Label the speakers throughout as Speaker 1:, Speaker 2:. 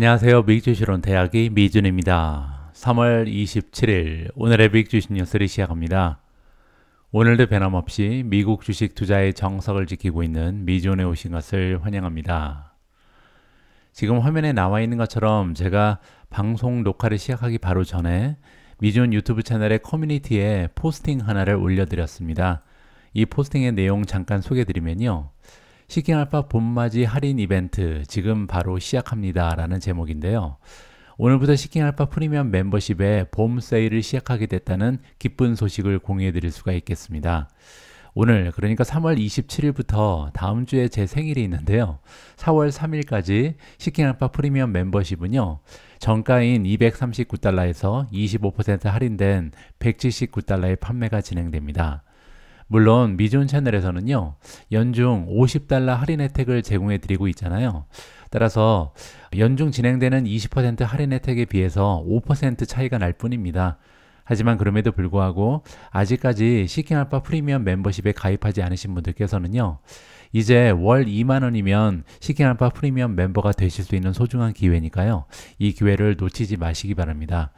Speaker 1: 안녕하세요. 빅주시론 대학의 미준입니다. 3월 27일 오늘의 빅주식 뉴스를 시작합니다. 오늘도 변함없이 미국 주식 투자의 정석을 지키고 있는 미준에 오신 것을 환영합니다. 지금 화면에 나와 있는 것처럼 제가 방송 녹화를 시작하기 바로 전에 미준 유튜브 채널의 커뮤니티에 포스팅 하나를 올려드렸습니다. 이 포스팅의 내용 잠깐 소개드리면요. 해 시킨알파 봄맞이 할인 이벤트 지금 바로 시작합니다 라는 제목인데요. 오늘부터 시킨알파 프리미엄 멤버십에 봄 세일을 시작하게 됐다는 기쁜 소식을 공유해 드릴 수가 있겠습니다. 오늘 그러니까 3월 27일부터 다음 주에 제 생일이 있는데요. 4월 3일까지 시킨알파 프리미엄 멤버십은요. 정가인 239달러에서 25% 할인된 179달러에 판매가 진행됩니다. 물론 미존 채널에서는요, 연중 50달러 할인 혜택을 제공해 드리고 있잖아요. 따라서 연중 진행되는 20% 할인 혜택에 비해서 5% 차이가 날 뿐입니다. 하지만 그럼에도 불구하고 아직까지 시킹알파 프리미엄 멤버십에 가입하지 않으신 분들께서는요. 이제 월 2만원이면 시킹알파 프리미엄 멤버가 되실 수 있는 소중한 기회니까요. 이 기회를 놓치지 마시기 바랍니다.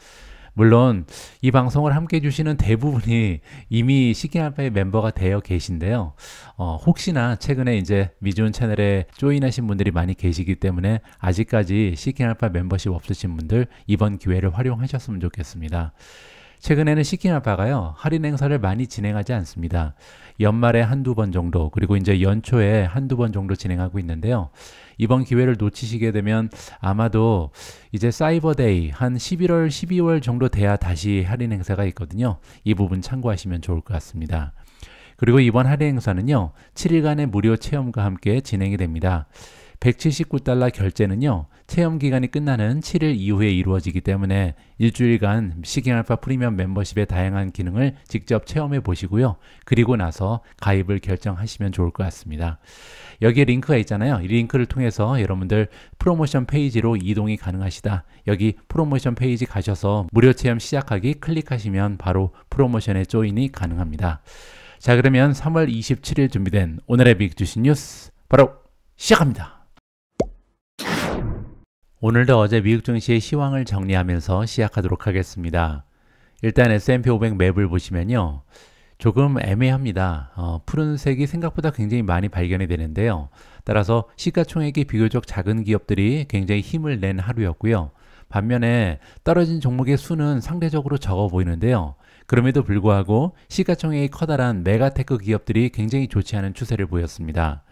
Speaker 1: 물론 이 방송을 함께 해주시는 대부분이 이미 시기한파의 멤버가 되어 계신데요. 어, 혹시나 최근에 이제 미준 채널에 조인하신 분들이 많이 계시기 때문에 아직까지 시기한파 멤버십 없으신 분들 이번 기회를 활용하셨으면 좋겠습니다. 최근에는 시키나파가요 할인 행사를 많이 진행하지 않습니다. 연말에 한두 번 정도 그리고 이제 연초에 한두 번 정도 진행하고 있는데요. 이번 기회를 놓치시게 되면 아마도 이제 사이버데이 한 11월, 12월 정도 돼야 다시 할인 행사가 있거든요. 이 부분 참고하시면 좋을 것 같습니다. 그리고 이번 할인 행사는요, 7일간의 무료 체험과 함께 진행이 됩니다. 179달러 결제는요, 체험 기간이 끝나는 7일 이후에 이루어지기 때문에 일주일간 시경알파 프리미엄 멤버십의 다양한 기능을 직접 체험해 보시고요. 그리고 나서 가입을 결정하시면 좋을 것 같습니다. 여기에 링크가 있잖아요. 이 링크를 통해서 여러분들 프로모션 페이지로 이동이 가능하시다. 여기 프로모션 페이지 가셔서 무료 체험 시작하기 클릭하시면 바로 프로모션에 조인이 가능합니다. 자, 그러면 3월 27일 준비된 오늘의 빅주신 뉴스 바로 시작합니다. 오늘도 어제 미국 증시의 시황을 정리하면서 시작하도록 하겠습니다. 일단 S&P 500 맵을 보시면요. 조금 애매합니다. 어, 푸른색이 생각보다 굉장히 많이 발견이 되는데요. 따라서 시가총액이 비교적 작은 기업들이 굉장히 힘을 낸 하루였고요. 반면에 떨어진 종목의 수는 상대적으로 적어 보이는데요. 그럼에도 불구하고 시가총액이 커다란 메가테크 기업들이 굉장히 좋지 않은 추세를 보였습니다.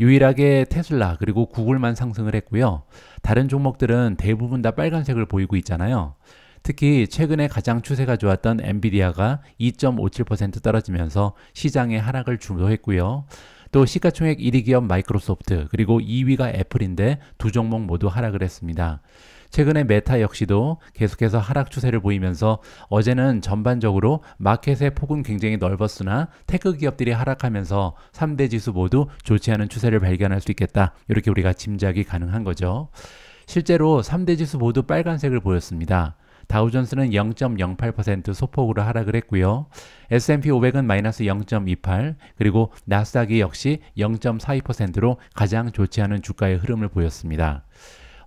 Speaker 1: 유일하게 테슬라 그리고 구글만 상승을 했고요. 다른 종목들은 대부분 다 빨간색을 보이고 있잖아요. 특히 최근에 가장 추세가 좋았던 엔비디아가 2.57% 떨어지면서 시장의 하락을 주도했고요. 또 시가총액 1위 기업 마이크로소프트 그리고 2위가 애플인데 두 종목 모두 하락을 했습니다. 최근에 메타 역시도 계속해서 하락 추세를 보이면서 어제는 전반적으로 마켓의 폭은 굉장히 넓었으나 테크 기업들이 하락하면서 3대 지수 모두 좋지 않은 추세를 발견할 수 있겠다. 이렇게 우리가 짐작이 가능한 거죠. 실제로 3대 지수 모두 빨간색을 보였습니다. 다우존스는 0.08% 소폭으로 하락을 했고요. S&P 500은 마이너스 0.28 그리고 나스닥이 역시 0.42%로 가장 좋지 않은 주가의 흐름을 보였습니다.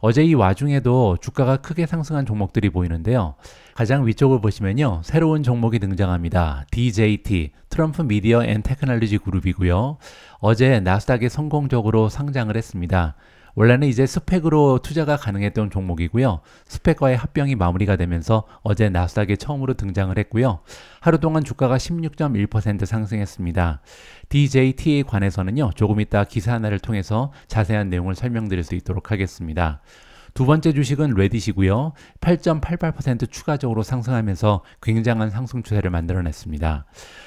Speaker 1: 어제 이 와중에도 주가가 크게 상승한 종목들이 보이는데요. 가장 위쪽을 보시면요. 새로운 종목이 등장합니다. DJT, 트럼프 미디어 앤 테크놀로지 그룹이고요. 어제 나스닥에 성공적으로 상장을 했습니다. 원래는 이제 스펙으로 투자가 가능했던 종목이고요. 스펙과의 합병이 마무리가 되면서 어제 나스닥에 처음으로 등장을 했고요. 하루 동안 주가가 16.1% 상승했습니다. DJT에 관해서는요, 조금 이따 기사 하나를 통해서 자세한 내용을 설명드릴 수 있도록 하겠습니다. 두 번째 주식은 레딧이고요. 8.88% 추가적으로 상승하면서 굉장한 상승 추세를 만들어냈습니다.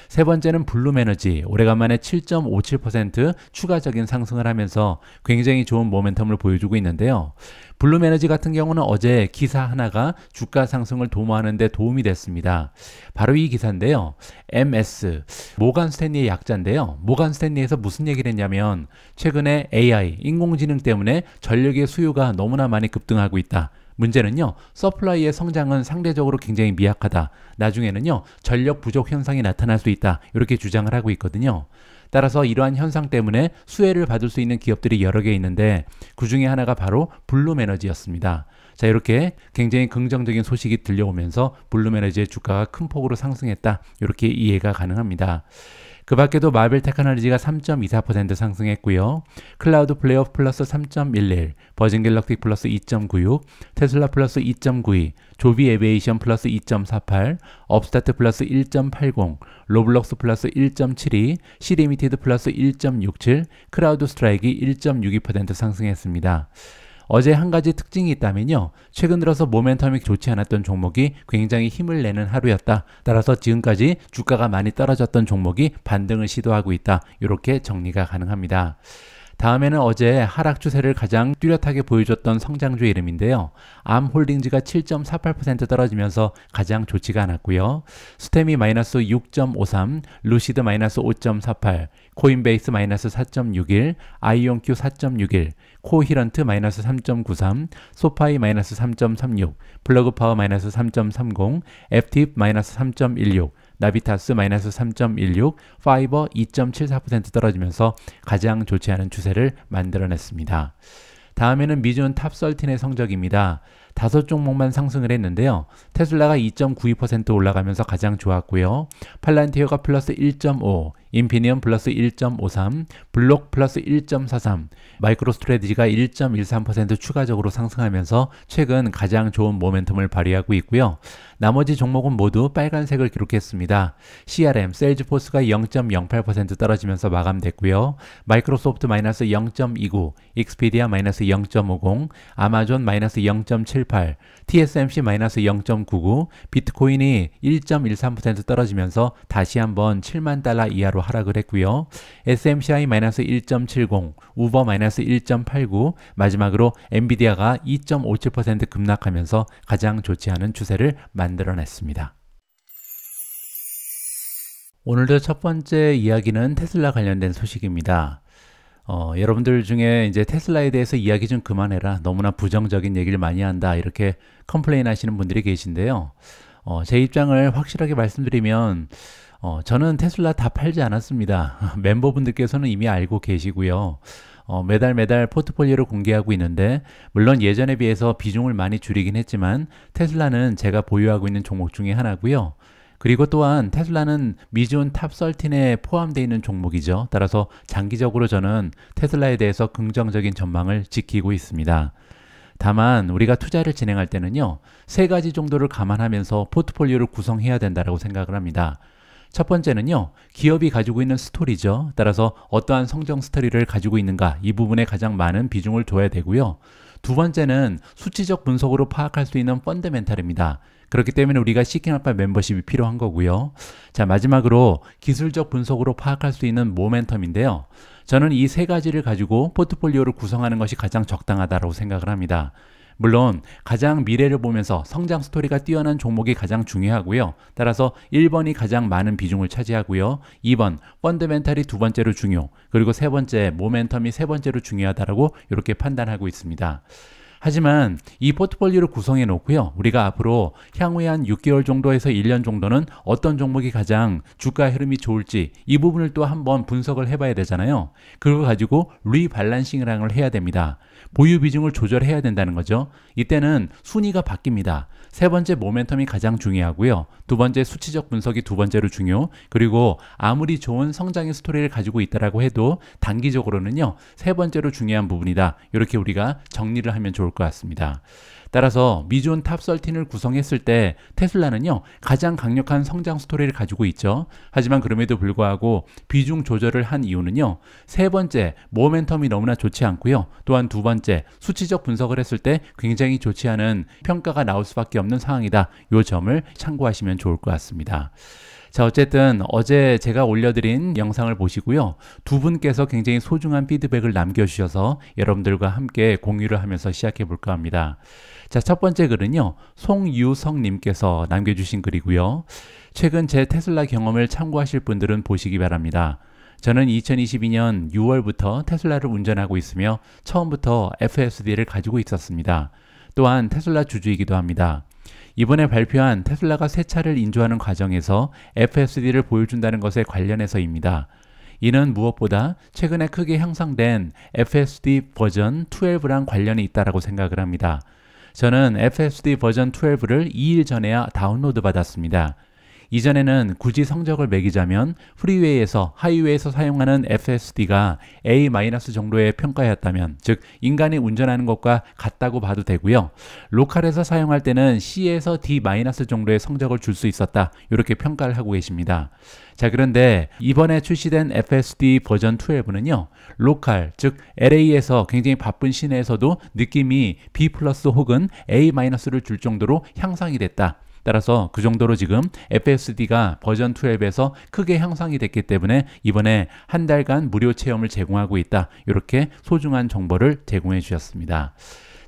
Speaker 1: 세 번째는 블루메너지 오래간만에 7.57% 추가적인 상승을 하면서 굉장히 좋은 모멘텀을 보여주고 있는데요. 블루메너지 같은 경우는 어제 기사 하나가 주가 상승을 도모하는 데 도움이 됐습니다. 바로 이 기사인데요. MS 모간 스탠리의 약자인데요. 모간 스탠리에서 무슨 얘기를 했냐면 최근에 AI 인공지능 때문에 전력의 수요가 너무나 많이 급 급등하고 있다. 문제는요, 서플라이의 성장은 상대적으로 굉장히 미약하다. 나중에는요, 전력 부족 현상이 나타날 수 있다. 이렇게 주장을 하고 있거든요. 따라서 이러한 현상 때문에 수혜를 받을 수 있는 기업들이 여러 개 있는데 그 중에 하나가 바로 블룸 에너지였습니다. 자, 이렇게 굉장히 긍정적인 소식이 들려오면서 블룸 에너지의 주가가 큰 폭으로 상승했다. 이렇게 이해가 가능합니다. 그 밖에도 마벨 테크놀로지가 3.24% 상승했고요. 클라우드 플레이오 플러스 3.11, 버진 갤럭틱 플러스 2.96, 테슬라 플러스 2.92, 조비 에베이션 플러스 2.48, 업스타트 플러스 1.80, 로블록스 플러스 1.72, 시리미티드 플러스 1.67, 크라우드 스트라이크 1.62% 상승했습니다. 어제 한 가지 특징이 있다면요. 최근 들어서 모멘텀이 좋지 않았던 종목이 굉장히 힘을 내는 하루였다. 따라서 지금까지 주가가 많이 떨어졌던 종목이 반등을 시도하고 있다. 이렇게 정리가 가능합니다. 다음에는 어제 하락 추세를 가장 뚜렷하게 보여줬던 성장주 이름인데요. 암홀딩즈가 7.48% 떨어지면서 가장 좋지가 않았고요. 스템이 마이너스 6.53, 루시드 마이너스 5.48, 코인베이스 마이너스 4.61, 아이온큐 4.61, 코히런트 마이너스 3.93, 소파이 마이너스 3.36, 플러그파워 마이너스 3.30, f t i 마이너스 3.16, 나비타스 마이너스 3.16, 파이버 2.74% 떨어지면서 가장 좋지 않은 추세를 만들어냈습니다. 다음에는 미존 탑 13의 성적입니다. 다섯 종목만 상승을 했는데요. 테슬라가 2.92% 올라가면서 가장 좋았고요. 팔란티어가 플러스 1.5, 인피니언 플러스 1.53, 블록 플러스 1.43, 마이크로스트레디지가 1.13% 추가적으로 상승하면서 최근 가장 좋은 모멘텀을 발휘하고 있고요. 나머지 종목은 모두 빨간색을 기록했습니다. CRM, 셀즈포스가 0.08% 떨어지면서 마감됐고요. 마이크로소프트 마이너스 0.29, 익스피디아 마이너스 0.50, 아마존 마이너스 0.7%, TSMC-0.99, 비트코인이 1.13% 떨어지면서 다시 한번 7만 달러 이하로 하락을 했고요. SMCI-1.70, 우버-1.89, 마지막으로 엔비디아가 2.57% 급락하면서 가장 좋지 않은 추세를 만들어냈습니다. 오늘도 첫 번째 이야기는 테슬라 관련된 소식입니다. 어, 여러분들 중에 이제 테슬라에 대해서 이야기 좀 그만해라. 너무나 부정적인 얘기를 많이 한다. 이렇게 컴플레인 하시는 분들이 계신데요. 어, 제 입장을 확실하게 말씀드리면, 어, 저는 테슬라 다 팔지 않았습니다. 멤버분들께서는 이미 알고 계시고요. 어, 매달 매달 포트폴리오를 공개하고 있는데 물론 예전에 비해서 비중을 많이 줄이긴 했지만 테슬라는 제가 보유하고 있는 종목 중의 하나고요. 그리고 또한 테슬라는 미존 탑 13에 포함되어 있는 종목이죠. 따라서 장기적으로 저는 테슬라에 대해서 긍정적인 전망을 지키고 있습니다. 다만 우리가 투자를 진행할 때는요. 세 가지 정도를 감안하면서 포트폴리오를 구성해야 된다고 생각을 합니다. 첫 번째는요, 기업이 가지고 있는 스토리죠. 따라서 어떠한 성장 스토리를 가지고 있는가, 이 부분에 가장 많은 비중을 줘야 되고요. 두 번째는 수치적 분석으로 파악할 수 있는 펀드멘탈입니다. 그렇기 때문에 우리가 시킹 알파 멤버십이 필요한 거고요. 자, 마지막으로 기술적 분석으로 파악할 수 있는 모멘텀인데요. 저는 이 세 가지를 가지고 포트폴리오를 구성하는 것이 가장 적당하다고 생각을 합니다. 물론 가장 미래를 보면서 성장 스토리가 뛰어난 종목이 가장 중요하고요. 따라서 1번이 가장 많은 비중을 차지하고요. 2번 펀드멘탈이 두 번째로 중요. 그리고 세 번째 모멘텀이 세 번째로 중요하다라고 이렇게 판단하고 있습니다. 하지만 이 포트폴리오를 구성해 놓고요. 우리가 앞으로 향후에 한 6개월 정도에서 1년 정도는 어떤 종목이 가장 주가 흐름이 좋을지 이 부분을 또 한번 분석을 해봐야 되잖아요. 그걸 가지고 리발란싱을 해야 됩니다. 보유 비중을 조절해야 된다는 거죠. 이때는 순위가 바뀝니다. 세 번째 모멘텀이 가장 중요하고요. 두 번째 수치적 분석이 두 번째로 중요. 그리고 아무리 좋은 성장의 스토리를 가지고 있다라고 해도 단기적으로는요. 세 번째로 중요한 부분이다. 이렇게 우리가 정리를 하면 좋을 것 같습니다. 따라서 미존 탑 13을 구성했을 때 테슬라는요 가장 강력한 성장 스토리를 가지고 있죠 하지만 그럼에도 불구하고 비중 조절을 한 이유는요 세 번째 모멘텀이 너무나 좋지 않고요 또한 두 번째 수치적 분석을 했을 때 굉장히 좋지 않은 평가가 나올 수밖에 없는 상황이다 요 점을 참고하시면 좋을 것 같습니다 자, 어쨌든 어제 제가 올려드린 영상을 보시고요. 두 분께서 굉장히 소중한 피드백을 남겨주셔서 여러분들과 함께 공유를 하면서 시작해 볼까 합니다. 자, 첫 번째 글은요. 송유성님께서 남겨주신 글이고요. 최근 제 테슬라 경험을 참고하실 분들은 보시기 바랍니다. 저는 2022년 6월부터 테슬라를 운전하고 있으며 처음부터 FSD를 가지고 있었습니다. 또한 테슬라 주주이기도 합니다. 이번에 발표한 테슬라가 새 차를 인조하는 과정에서 FSD를 보여준다는 것에 관련해서입니다. 이는 무엇보다 최근에 크게 향상된 FSD 버전 12랑 관련이 있다고 생각을 합니다. 저는 FSD 버전 12를 2일 전에야 다운로드 받았습니다. 이전에는 굳이 성적을 매기자면 프리웨이에서 하이웨이에서 사용하는 FSD가 A- 정도의 평가였다면 즉 인간이 운전하는 것과 같다고 봐도 되고요. 로컬에서 사용할 때는 C에서 D- 정도의 성적을 줄 수 있었다. 이렇게 평가를 하고 계십니다. 자, 그런데 이번에 출시된 FSD 버전 12는요, 로컬, 즉 LA에서 굉장히 바쁜 시내에서도 느낌이 B 플러스 혹은 A 마이너스를 줄 정도로 향상이 됐다. 따라서 그 정도로 지금 FSD가 버전 2 앱에서 크게 향상이 됐기 때문에 이번에 한 달간 무료 체험을 제공하고 있다. 이렇게 소중한 정보를 제공해 주셨습니다.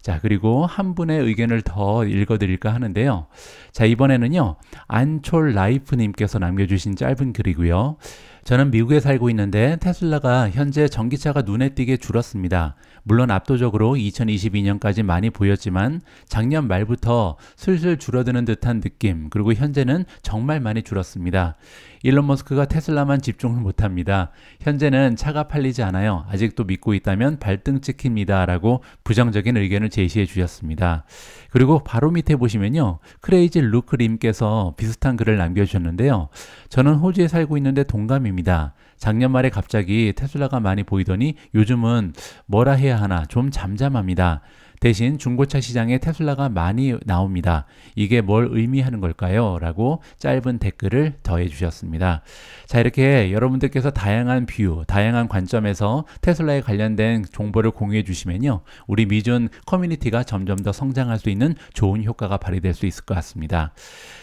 Speaker 1: 자, 그리고 한 분의 의견을 더 읽어드릴까 하는데요. 자, 이번에는요, 안철 라이프님께서 남겨주신 짧은 글이고요. 저는 미국에 살고 있는데 테슬라가 현재 전기차가 눈에 띄게 줄었습니다. 물론 압도적으로 2022년까지 많이 보였지만 작년 말부터 슬슬 줄어드는 듯한 느낌, 그리고 현재는 정말 많이 줄었습니다. 일론 머스크가 테슬라만 집중을 못합니다. 현재는 차가 팔리지 않아요. 아직도 믿고 있다면 발등 찍힙니다. 라고 부정적인 의견을 제시해 주셨습니다. 그리고 바로 밑에 보시면요. 크레이지 루크림께서 비슷한 글을 남겨주셨는데요. 저는 호주에 살고 있는데 동감입니다. 작년 말에 갑자기 테슬라가 많이 보이더니 요즘은 뭐라 해야 하나 좀 잠잠합니다. 대신 중고차 시장에 테슬라가 많이 나옵니다. 이게 뭘 의미하는 걸까요? 라고 짧은 댓글을 더해 주셨습니다. 자, 이렇게 여러분들께서 다양한 뷰, 다양한 관점에서 테슬라에 관련된 정보를 공유해 주시면요. 우리 미존 커뮤니티가 점점 더 성장할 수 있는 좋은 효과가 발휘될 수 있을 것 같습니다.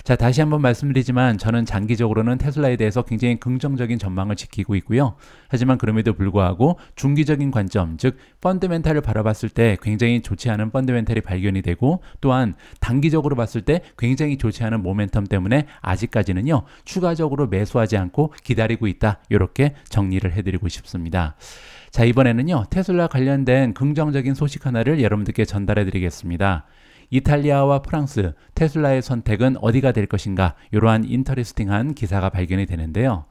Speaker 1: 자, 다시 한번 말씀드리지만 저는 장기적으로는 테슬라에 대해서 굉장히 긍정적인 전망을 지키고 있고요. 하지만 그럼에도 불구하고 중기적인 관점, 즉 펀드멘탈을 바라봤을 때 굉장히 좋지 좋지 않은 펀드멘탈이 발견이 되고 또한 단기적으로 봤을 때 굉장히 좋지 않은 모멘텀 때문에 아직까지는요 추가적으로 매수하지 않고 기다리고 있다 이렇게 정리를 해드리고 싶습니다. 자 이번에는요 테슬라 관련된 긍정적인 소식 하나를 여러분들께 전달해 드리겠습니다. 이탈리아와 프랑스, 테슬라의 선택은 어디가 될 것인가 이러한 인터레스팅한 기사가 발견이 되는데요.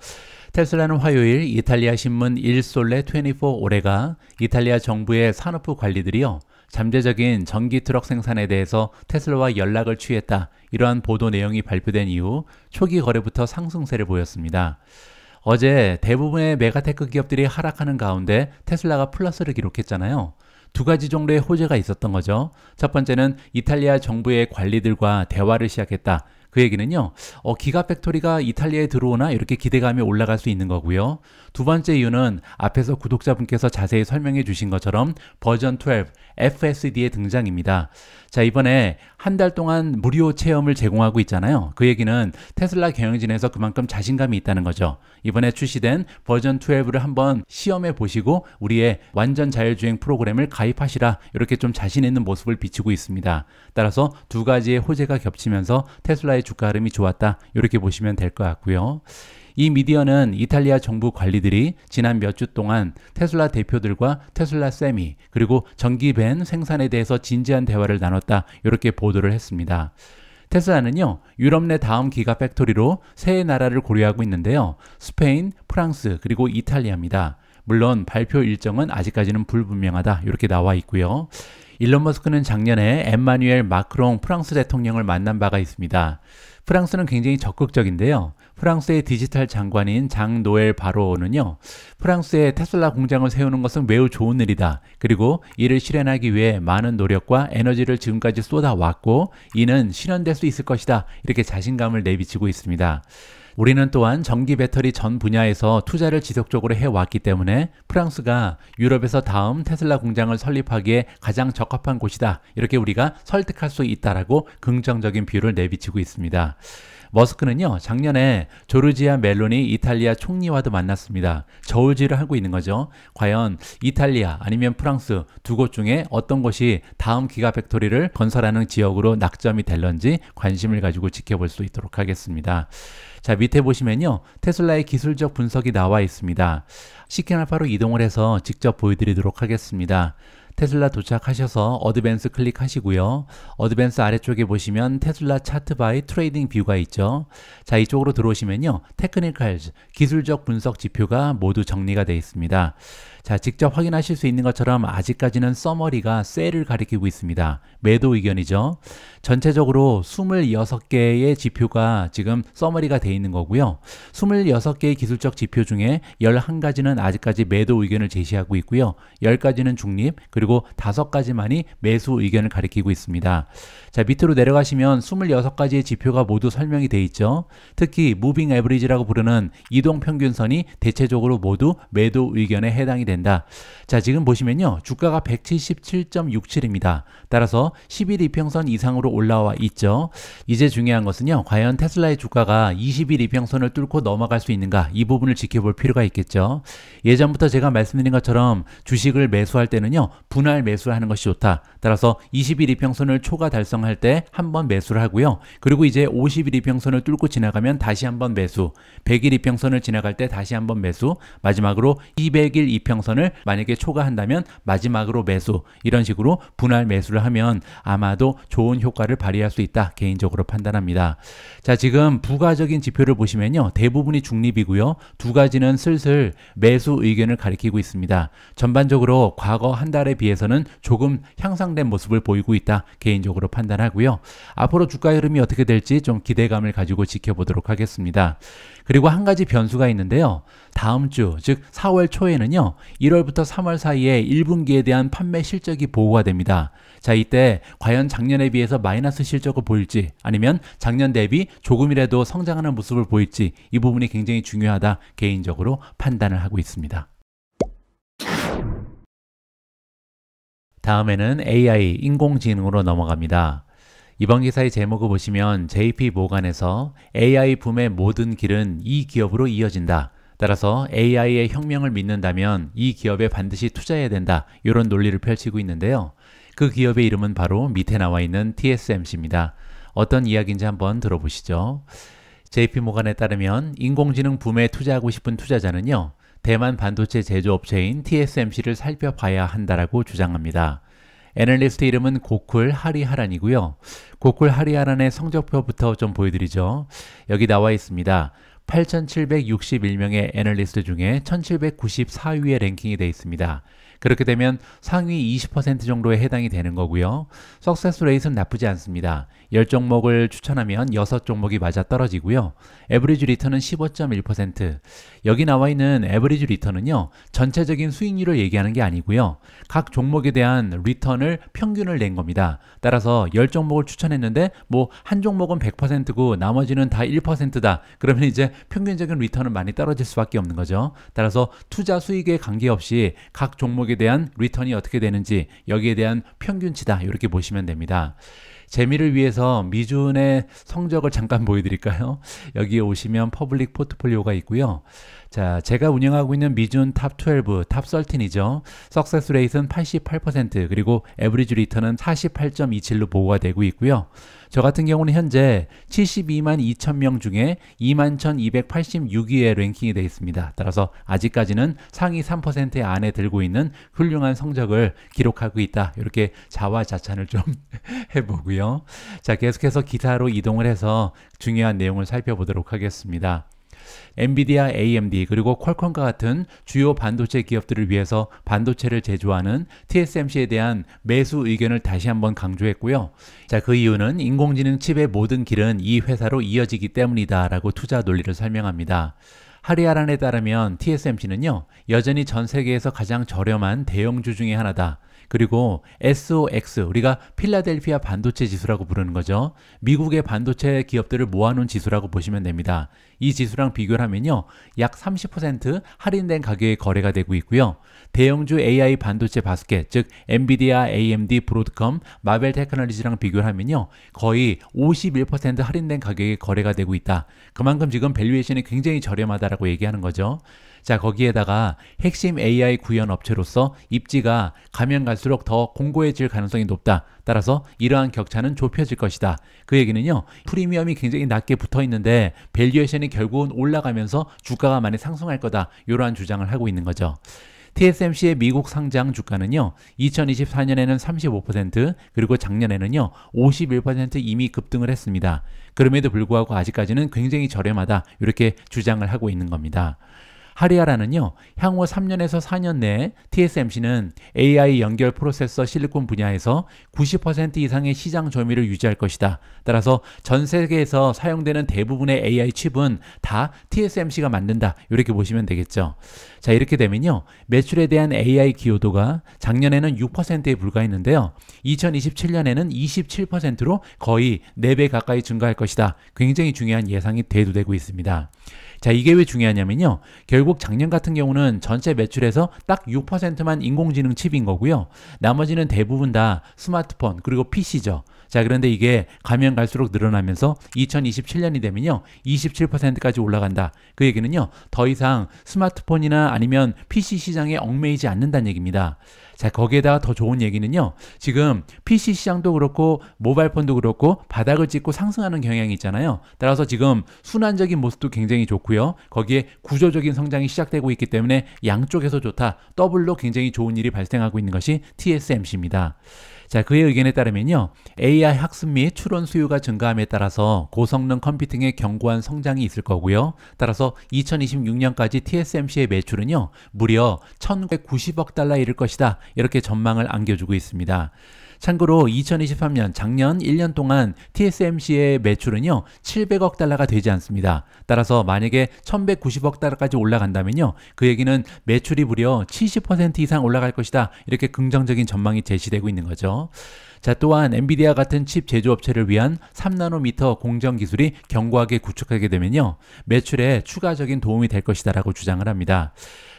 Speaker 1: 테슬라는 화요일 이탈리아 신문 일솔레 24 올해가 이탈리아 정부의 산업부 관리들이요. 잠재적인 전기 트럭 생산에 대해서 테슬라와 연락을 취했다. 이러한 보도 내용이 발표된 이후 초기 거래부터 상승세를 보였습니다. 어제 대부분의 메가테크 기업들이 하락하는 가운데 테슬라가 플러스를 기록했잖아요. 두 가지 정도의 호재가 있었던 거죠. 첫 번째는 이탈리아 정부의 관리들과 대화를 시작했다. 그 얘기는요. 어, 기가 팩토리가 이탈리아에 들어오나 이렇게 기대감이 올라갈 수 있는 거고요. 두 번째 이유는 앞에서 구독자분께서 자세히 설명해 주신 것처럼 버전 12 FSD의 등장입니다. 자, 이번에 한 달 동안 무료 체험을 제공하고 있잖아요. 그 얘기는 테슬라 경영진에서 그만큼 자신감이 있다는 거죠. 이번에 출시된 버전 12를 한번 시험해 보시고 우리의 완전 자율주행 프로그램을 가입하시라. 이렇게 좀 자신 있는 모습을 비치고 있습니다. 따라서 두 가지의 호재가 겹치면서 테슬라의 주가 흐름이 좋았다. 이렇게 보시면 될 것 같고요. 이 미디어는 이탈리아 정부 관리들이 지난 몇 주 동안 테슬라 대표들과 테슬라 세미 그리고 전기밴 생산에 대해서 진지한 대화를 나눴다 이렇게 보도를 했습니다. 테슬라는요, 유럽 내 다음 기가 팩토리로 세 나라를 고려하고 있는데요. 스페인, 프랑스, 그리고 이탈리아입니다. 물론 발표 일정은 아직까지는 불분명하다. 이렇게 나와 있고요. 일론 머스크는 작년에 엠마뉴엘 마크롱 프랑스 대통령을 만난 바가 있습니다. 프랑스는 굉장히 적극적인데요. 프랑스의 디지털 장관인 장 노엘 바로는요, 오 프랑스에 테슬라 공장을 세우는 것은 매우 좋은 일이다. 그리고 이를 실현하기 위해 많은 노력과 에너지를 지금까지 쏟아왔고, 이는 실현될 수 있을 것이다. 이렇게 자신감을 내비치고 있습니다. 우리는 또한 전기 배터리 전 분야에서 투자를 지속적으로 해왔기 때문에 프랑스가 유럽에서 다음 테슬라 공장을 설립하기에 가장 적합한 곳이다. 이렇게 우리가 설득할 수 있다라고 긍정적인 비유를 내비치고 있습니다. 머스크는요, 작년에 조르지아 멜론이 이탈리아 총리와도 만났습니다. 저울질을 하고 있는 거죠. 과연 이탈리아 아니면 프랑스 두 곳 중에 어떤 곳이 다음 기가 팩토리를 건설하는 지역으로 낙점이 될런지 관심을 가지고 지켜볼 수 있도록 하겠습니다. 자, 밑에 보시면요. 테슬라의 기술적 분석이 나와 있습니다. 시키나파로 이동을 해서 직접 보여드리도록 하겠습니다. 테슬라 도착하셔서 어드밴스 클릭하시고요. 어드밴스 아래쪽에 보시면 테슬라 차트 바이 트레이딩 뷰가 있죠. 자, 이쪽으로 들어오시면요. 테크니컬즈, 기술적 분석 지표가 모두 정리가 되어 있습니다. 자, 직접 확인하실 수 있는 것처럼 아직까지는 써머리가 셀을 가리키고 있습니다. 매도 의견이죠. 전체적으로 26개의 지표가 지금 써머리가 되어 있는 거고요. 26개의 기술적 지표 중에 11가지는 아직까지 매도 의견을 제시하고 있고요. 10가지는 중립, 그리고 그리고 다섯 가지만이 매수 의견을 가리키고 있습니다. 자, 밑으로 내려가시면 26가지의 지표가 모두 설명이 돼 있죠. 특히 무빙 에브리지라고 부르는 이동 평균선이 대체적으로 모두 매도 의견에 해당이 된다. 자, 지금 보시면요. 주가가 177.67입니다. 따라서 10일 이평선 이상으로 올라와 있죠. 이제 중요한 것은요. 과연 테슬라의 주가가 20일 이평선을 뚫고 넘어갈 수 있는가 이 부분을 지켜볼 필요가 있겠죠. 예전부터 제가 말씀드린 것처럼 주식을 매수할 때는요. 분할 매수하는 를 것이 좋다. 따라서 20일 이평선을 초과 달성할 때 한 번 매수를 하고요. 그리고 이제 50일 이평선을 뚫고 지나가면 다시 한 번 매수, 100일 이평선을 지나갈 때 다시 한 번 매수, 마지막으로 200일 이평선을 만약에 초과한다면 마지막으로 매수 이런 식으로 분할 매수를 하면 아마도 좋은 효과를 발휘할 수 있다 개인적으로 판단합니다. 자 지금 부가적인 지표를 보시면요 대부분이 중립이고요 두 가지는 슬슬 매수 의견을 가리키고 있습니다. 전반적으로 과거 한 달에 비해 비해서는 조금 향상된 모습을 보이고 있다 개인적으로 판단하고요. 앞으로 주가 흐름이 어떻게 될지 좀 기대감을 가지고 지켜보도록 하겠습니다. 그리고 한 가지 변수가 있는데요. 다음 주, 즉 4월 초에는요. 1월부터 3월 사이에 1분기에 대한 판매 실적이 보고가 됩니다. 자, 이때 과연 작년에 비해서 마이너스 실적을 보일지 아니면 작년 대비 조금이라도 성장하는 모습을 보일지 이 부분이 굉장히 중요하다 개인적으로 판단을 하고 있습니다. 다음에는 AI, 인공지능으로 넘어갑니다. 이번 기사의 제목을 보시면 JP 모간에서 AI 붐의 모든 길은 이 기업으로 이어진다. 따라서 AI의 혁명을 믿는다면 이 기업에 반드시 투자해야 된다. 이런 논리를 펼치고 있는데요. 그 기업의 이름은 바로 밑에 나와 있는 TSMC입니다. 어떤 이야기인지 한번 들어보시죠. JP 모간에 따르면 인공지능 붐에 투자하고 싶은 투자자는요. 대만 반도체 제조업체인 TSMC를 살펴봐야 한다라고 주장합니다. 애널리스트 이름은 고쿨 하리하란이고요. 고쿨 하리하란의 성적표부터 좀 보여드리죠. 여기 나와 있습니다. 8,761명의 애널리스트 중에 1,794위에 랭킹이 되어 있습니다. 그렇게 되면 상위 20% 정도에 해당이 되는 거고요. 석세스 레이트는 나쁘지 않습니다. 10종목을 추천하면 6종목이 맞아 떨어지고요. 에버리지 리턴은 15.1%. 여기 나와 있는 에버리지 리턴은요. 전체적인 수익률을 얘기하는 게 아니고요. 각 종목에 대한 리턴을 평균을 낸 겁니다. 따라서 10종목을 추천했는데 뭐 한 종목은 100%고 나머지는 다 1%다. 그러면 이제 평균적인 리턴은 많이 떨어질 수밖에 없는 거죠. 따라서 투자 수익에 관계없이 각 종목 종목에 대한 리턴이 어떻게 되는지 여기에 대한 평균치다 이렇게 보시면 됩니다. 재미를 위해서 미준의 성적을 잠깐 보여드릴까요? 여기에 오시면 퍼블릭 포트폴리오가 있고요. 자, 제가 운영하고 있는 미준 탑 12, 탑 13이죠. 석세스 레이트는 88% 그리고 에브리지 리턴은 48.27로 보고가 되고 있고요. 저 같은 경우는 현재 72만 2천 명 중에 2만 1,286위에 랭킹이 되어 있습니다. 따라서 아직까지는 상위 3% 안에 들고 있는 훌륭한 성적을 기록하고 있다. 이렇게 자화자찬을 좀 해보고요. 자, 계속해서 기사로 이동을 해서 중요한 내용을 살펴보도록 하겠습니다. 엔비디아, AMD 그리고 퀄컴과 같은 주요 반도체 기업들을 위해서 반도체를 제조하는 TSMC에 대한 매수 의견을 다시 한번 강조했고요. 자, 그 이유는 인공지능 칩의 모든 길은 이 회사로 이어지기 때문이다라고 투자 논리를 설명합니다. 하리아란에 따르면 TSMC는요, 여전히 전 세계에서 가장 저렴한 대형주 중의 하나다. 그리고 SOX, 우리가 필라델피아 반도체 지수라고 부르는 거죠. 미국의 반도체 기업들을 모아놓은 지수라고 보시면 됩니다. 이 지수랑 비교를 하면요. 약 30% 할인된 가격에 거래가 되고 있고요. 대형주 AI 반도체 바스켓, 즉 엔비디아, AMD, 브로드컴, 마벨 테크놀리지랑 비교를 하면요. 거의 51% 할인된 가격에 거래가 되고 있다. 그만큼 지금 밸류에이션이 굉장히 저렴하다라고 얘기하는 거죠. 자, 거기에다가 핵심 AI 구현 업체로서 입지가 가면 갈수록 더 공고해질 가능성이 높다. 따라서 이러한 격차는 좁혀질 것이다. 그 얘기는요. 프리미엄이 굉장히 낮게 붙어 있는데 밸류에이션이 결국은 올라가면서 주가가 많이 상승할 거다. 이러한 주장을 하고 있는 거죠. TSMC의 미국 상장 주가는요, 2024년에는 35%, 그리고 작년에는요, 51% 이미 급등을 했습니다. 그럼에도 불구하고 아직까지는 굉장히 저렴하다, 이렇게 주장을 하고 있는 겁니다. 하리아라는요, 향후 3년에서 4년 내에 TSMC는 AI 연결 프로세서 실리콘 분야에서 90% 이상의 시장 점유율을 유지할 것이다. 따라서 전 세계에서 사용되는 대부분의 AI 칩은 다 TSMC가 만든다. 이렇게 보시면 되겠죠. 자, 이렇게 되면요, 매출에 대한 AI 기여도가 작년에는 6%에 불과했는데요, 2027년에는 27%로 거의 4배 가까이 증가할 것이다. 굉장히 중요한 예상이 대두되고 있습니다. 자, 이게 왜 중요하냐면요. 결국 작년 같은 경우는 전체 매출에서 딱 6%만 인공지능 칩인 거고요. 나머지는 대부분 다 스마트폰 그리고 PC죠. 자, 그런데 이게 가면 갈수록 늘어나면서 2027년이 되면요. 27%까지 올라간다. 그 얘기는요. 더 이상 스마트폰이나 아니면 PC 시장에 얽매이지 않는다는 얘기입니다. 자, 거기에다가 더 좋은 얘기는요. 지금 PC 시장도 그렇고 모바일 폰도 그렇고 바닥을 찍고 상승하는 경향이 있잖아요. 따라서 지금 순환적인 모습도 굉장히 좋고요. 거기에 구조적인 성장이 시작되고 있기 때문에 양쪽에서 좋다. 더블로 굉장히 좋은 일이 발생하고 있는 것이 TSMC입니다. 자, 그의 의견에 따르면요. AI 학습 및 추론 수요가 증가함에 따라서 고성능 컴퓨팅의 견고한 성장이 있을 거고요. 따라서 2026년까지 TSMC의 매출은요. 무려 1990억 달러에 이를 것이다. 이렇게 전망을 안겨주고 있습니다. 참고로 2023년 작년 1년 동안 TSMC의 매출은요 700억 달러가 되지 않습니다. 따라서 만약에 1190억 달러까지 올라간다면요 그 얘기는 매출이 무려 70% 이상 올라갈 것이다 이렇게 긍정적인 전망이 제시되고 있는 거죠. 자 또한 엔비디아 같은 칩 제조업체를 위한 3나노미터 공정 기술이 견고하게 구축하게 되면요 매출에 추가적인 도움이 될 것이다라고 주장을 합니다.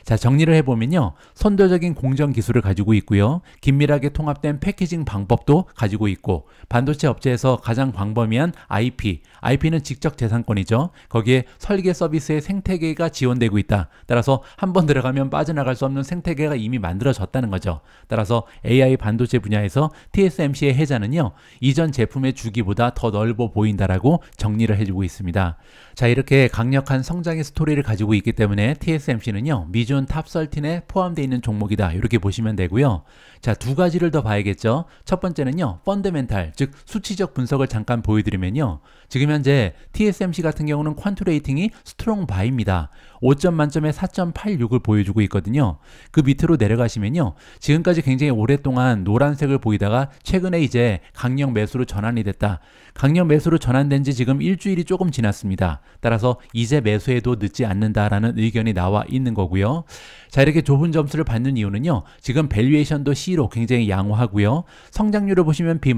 Speaker 1: 자, 정리를 해보면요. 선도적인 공정 기술을 가지고 있고요. 긴밀하게 통합된 패키징 방법도 가지고 있고 반도체 업체에서 가장 광범위한 IP, IP는 직접 재산권이죠. 거기에 설계 서비스의 생태계가 지원되고 있다. 따라서 한 번 들어가면 빠져나갈 수 없는 생태계가 이미 만들어졌다는 거죠. 따라서 AI 반도체 분야에서 TSMC의 해자는요. 이전 제품의 주기보다 더 넓어 보인다라고 정리를 해주고 있습니다. 자 이렇게 강력한 성장의 스토리를 가지고 있기 때문에 TSMC는요 미준 탑13에 포함되어 있는 종목이다 이렇게 보시면 되고요 자 두 가지를 더 봐야겠죠 첫 번째는요 펀드멘탈 즉 수치적 분석을 잠깐 보여드리면요 지금 현재 TSMC 같은 경우는 퀀트 레이팅이 스트롱 바입니다 5점 만점에 4.86을 보여주고 있거든요. 그 밑으로 내려가시면요. 지금까지 굉장히 오랫동안 노란색을 보이다가 최근에 이제 강력 매수로 전환이 됐다. 강력 매수로 전환된 지 지금 일주일이 조금 지났습니다. 따라서 이제 매수해도 늦지 않는다라는 의견이 나와 있는 거고요. 자, 이렇게 좁은 점수를 받는 이유는요. 지금 밸류에이션도 C로 굉장히 양호하고요. 성장률을 보시면 B-,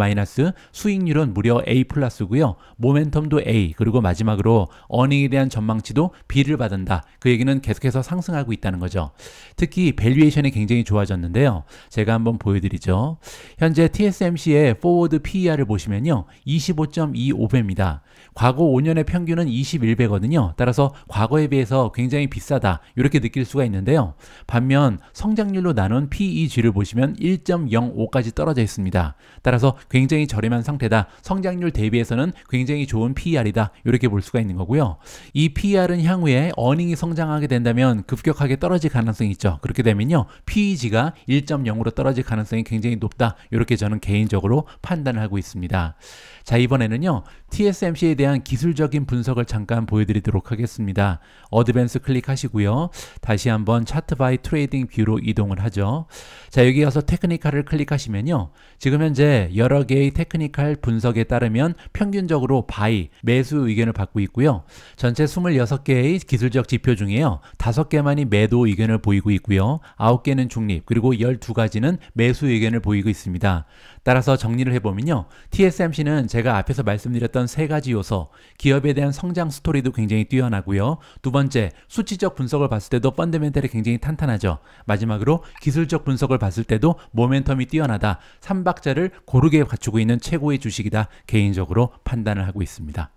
Speaker 1: 수익률은 무려 A+고요. 모멘텀도 A, 그리고 마지막으로 어닝에 대한 전망치도 B를 받은다. 그 얘기는 계속해서 상승하고 있다는 거죠. 특히 밸류에이션이 굉장히 좋아졌는데요. 제가 한번 보여드리죠. 현재 TSMC의 포워드 PER을 보시면요. 25.25배입니다. 과거 5년의 평균은 21배거든요. 따라서 과거에 비해서 굉장히 비싸다 이렇게 느낄 수가 있는데요. 반면 성장률로 나눈 PEG를 보시면 1.05까지 떨어져 있습니다. 따라서 굉장히 저렴한 상태다. 성장률 대비해서는 굉장히 좋은 PER이다 이렇게 볼 수가 있는 거고요. 이 PER은 향후에 어닝이 성장하게 된다면 급격하게 떨어질 가능성이 있죠. 그렇게 되면요. PEG가 1.0으로 떨어질 가능성이 굉장히 높다. 이렇게 저는 개인적으로 판단을 하고 있습니다. 자, 이번에는요. TSMC에 대한 기술적인 분석을 잠깐 보여드리도록 하겠습니다. 어드밴스 클릭하시고요. 다시 한번 차트 바이 트레이딩 뷰로 이동을 하죠. 자, 여기 가서 테크니컬을 클릭하시면요. 지금 현재 여러 개의 테크니컬 분석에 따르면 평균적으로 바이, 매수 의견을 받고 있고요. 전체 26개의 기술적 지표 중에요. 5개만이 매도 의견을 보이고 있고요. 9개는 중립, 그리고 12가지는 매수 의견을 보이고 있습니다. 따라서 정리를 해보면요. TSMC는 제가 앞에서 말씀드렸던 세 가지 요소, 기업에 대한 성장 스토리도 굉장히 뛰어나고요. 두 번째, 수치적 분석을 봤을 때도 펀드멘탈이 굉장히 탄탄하죠. 마지막으로 기술적 분석을 봤을 때도 모멘텀이 뛰어나다. 3박자를 고르게 갖추고 있는 최고의 주식이다. 개인적으로 판단을 하고 있습니다.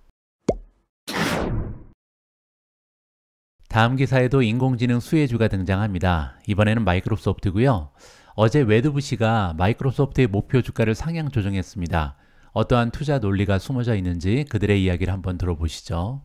Speaker 1: 다음 기사에도 인공지능 수혜주가 등장합니다. 이번에는 마이크로소프트고요. 어제 웨드부시가 마이크로소프트의 목표 주가를 상향 조정했습니다. 어떠한 투자 논리가 숨어져 있는지 그들의 이야기를 한번 들어보시죠.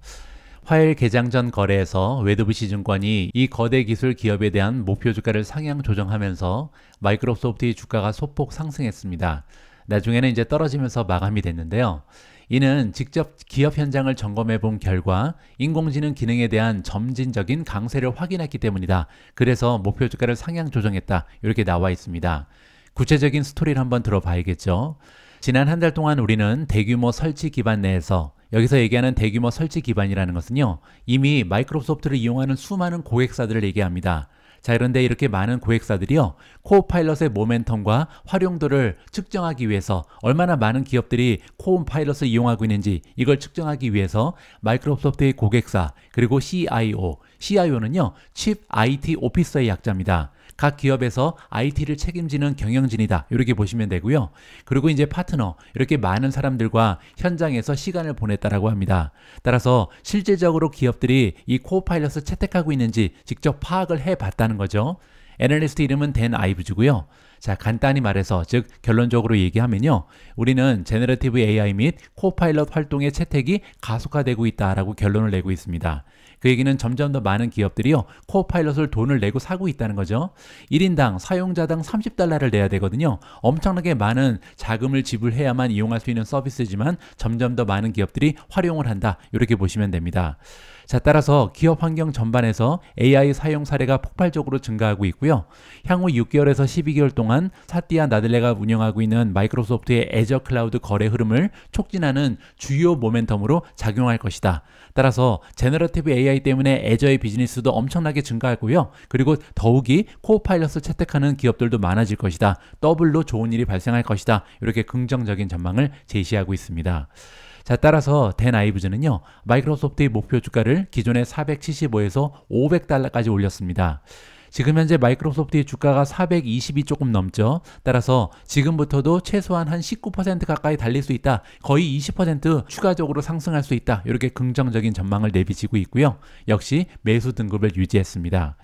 Speaker 1: 화요일 개장 전 거래에서 웨드부 시증권이 이 거대 기술 기업에 대한 목표 주가를 상향 조정하면서 마이크로소프트의 주가가 소폭 상승했습니다. 나중에는 이제 떨어지면서 마감이 됐는데요. 이는 직접 기업 현장을 점검해 본 결과 인공지능 기능에 대한 점진적인 강세를 확인했기 때문이다. 그래서 목표 주가를 상향 조정했다. 이렇게 나와 있습니다. 구체적인 스토리를 한번 들어봐야겠죠. 지난 한 달 동안 우리는 대규모 설치 기반 내에서 여기서 얘기하는 대규모 설치 기반이라는 것은요 이미 마이크로소프트를 이용하는 수많은 고객사들을 얘기합니다. 자 그런데 이렇게 많은 고객사들이요 코어파일럿의 모멘텀과 활용도를 측정하기 위해서 얼마나 많은 기업들이 코어파일럿을 이용하고 있는지 이걸 측정하기 위해서 마이크로소프트의 고객사 그리고 CIO, CIO는요 Chief IT Officer의 약자입니다. 각 기업에서 IT를 책임지는 경영진이다. 이렇게 보시면 되고요. 그리고 이제 파트너 이렇게 많은 사람들과 현장에서 시간을 보냈다라고 합니다. 따라서 실질적으로 기업들이 이 코파일럿을 채택하고 있는지 직접 파악을 해봤다는 거죠. 애널리스트 이름은 댄 아이브즈고요. 자, 간단히 말해서 즉 결론적으로 얘기하면요. 우리는 제너러티브 AI 및 코파일럿 활동의 채택이 가속화되고 있다라고 결론을 내고 있습니다. 그 얘기는 점점 더 많은 기업들이요. 코파일럿을 돈을 내고 사고 있다는 거죠. 1인당 사용자당 30달러를 내야 되거든요. 엄청나게 많은 자금을 지불해야만 이용할 수 있는 서비스지만 점점 더 많은 기업들이 활용을 한다. 이렇게 보시면 됩니다. 자, 따라서 기업 환경 전반에서 AI 사용 사례가 폭발적으로 증가하고 있고요. 향후 6개월에서 12개월 동안 사띠아 나들레가 운영하고 있는 마이크로소프트의 애저 클라우드 거래 흐름을 촉진하는 주요 모멘텀으로 작용할 것이다. 따라서 제너러티브 AI 때문에 애저의 비즈니스도 엄청나게 증가하고요. 그리고 더욱이 코파일럿을 채택하는 기업들도 많아질 것이다. 더블로 좋은 일이 발생할 것이다. 이렇게 긍정적인 전망을 제시하고 있습니다. 자, 따라서 덴 아이브즈는요. 마이크로소프트의 목표 주가를 기존의 475에서 500달러까지 올렸습니다. 지금 현재 마이크로소프트의 주가가 420이 조금 넘죠. 따라서 지금부터도 최소한 한 19% 가까이 달릴 수 있다. 거의 20% 추가적으로 상승할 수 있다. 이렇게 긍정적인 전망을 내비치고 있고요. 역시 매수 등급을 유지했습니다.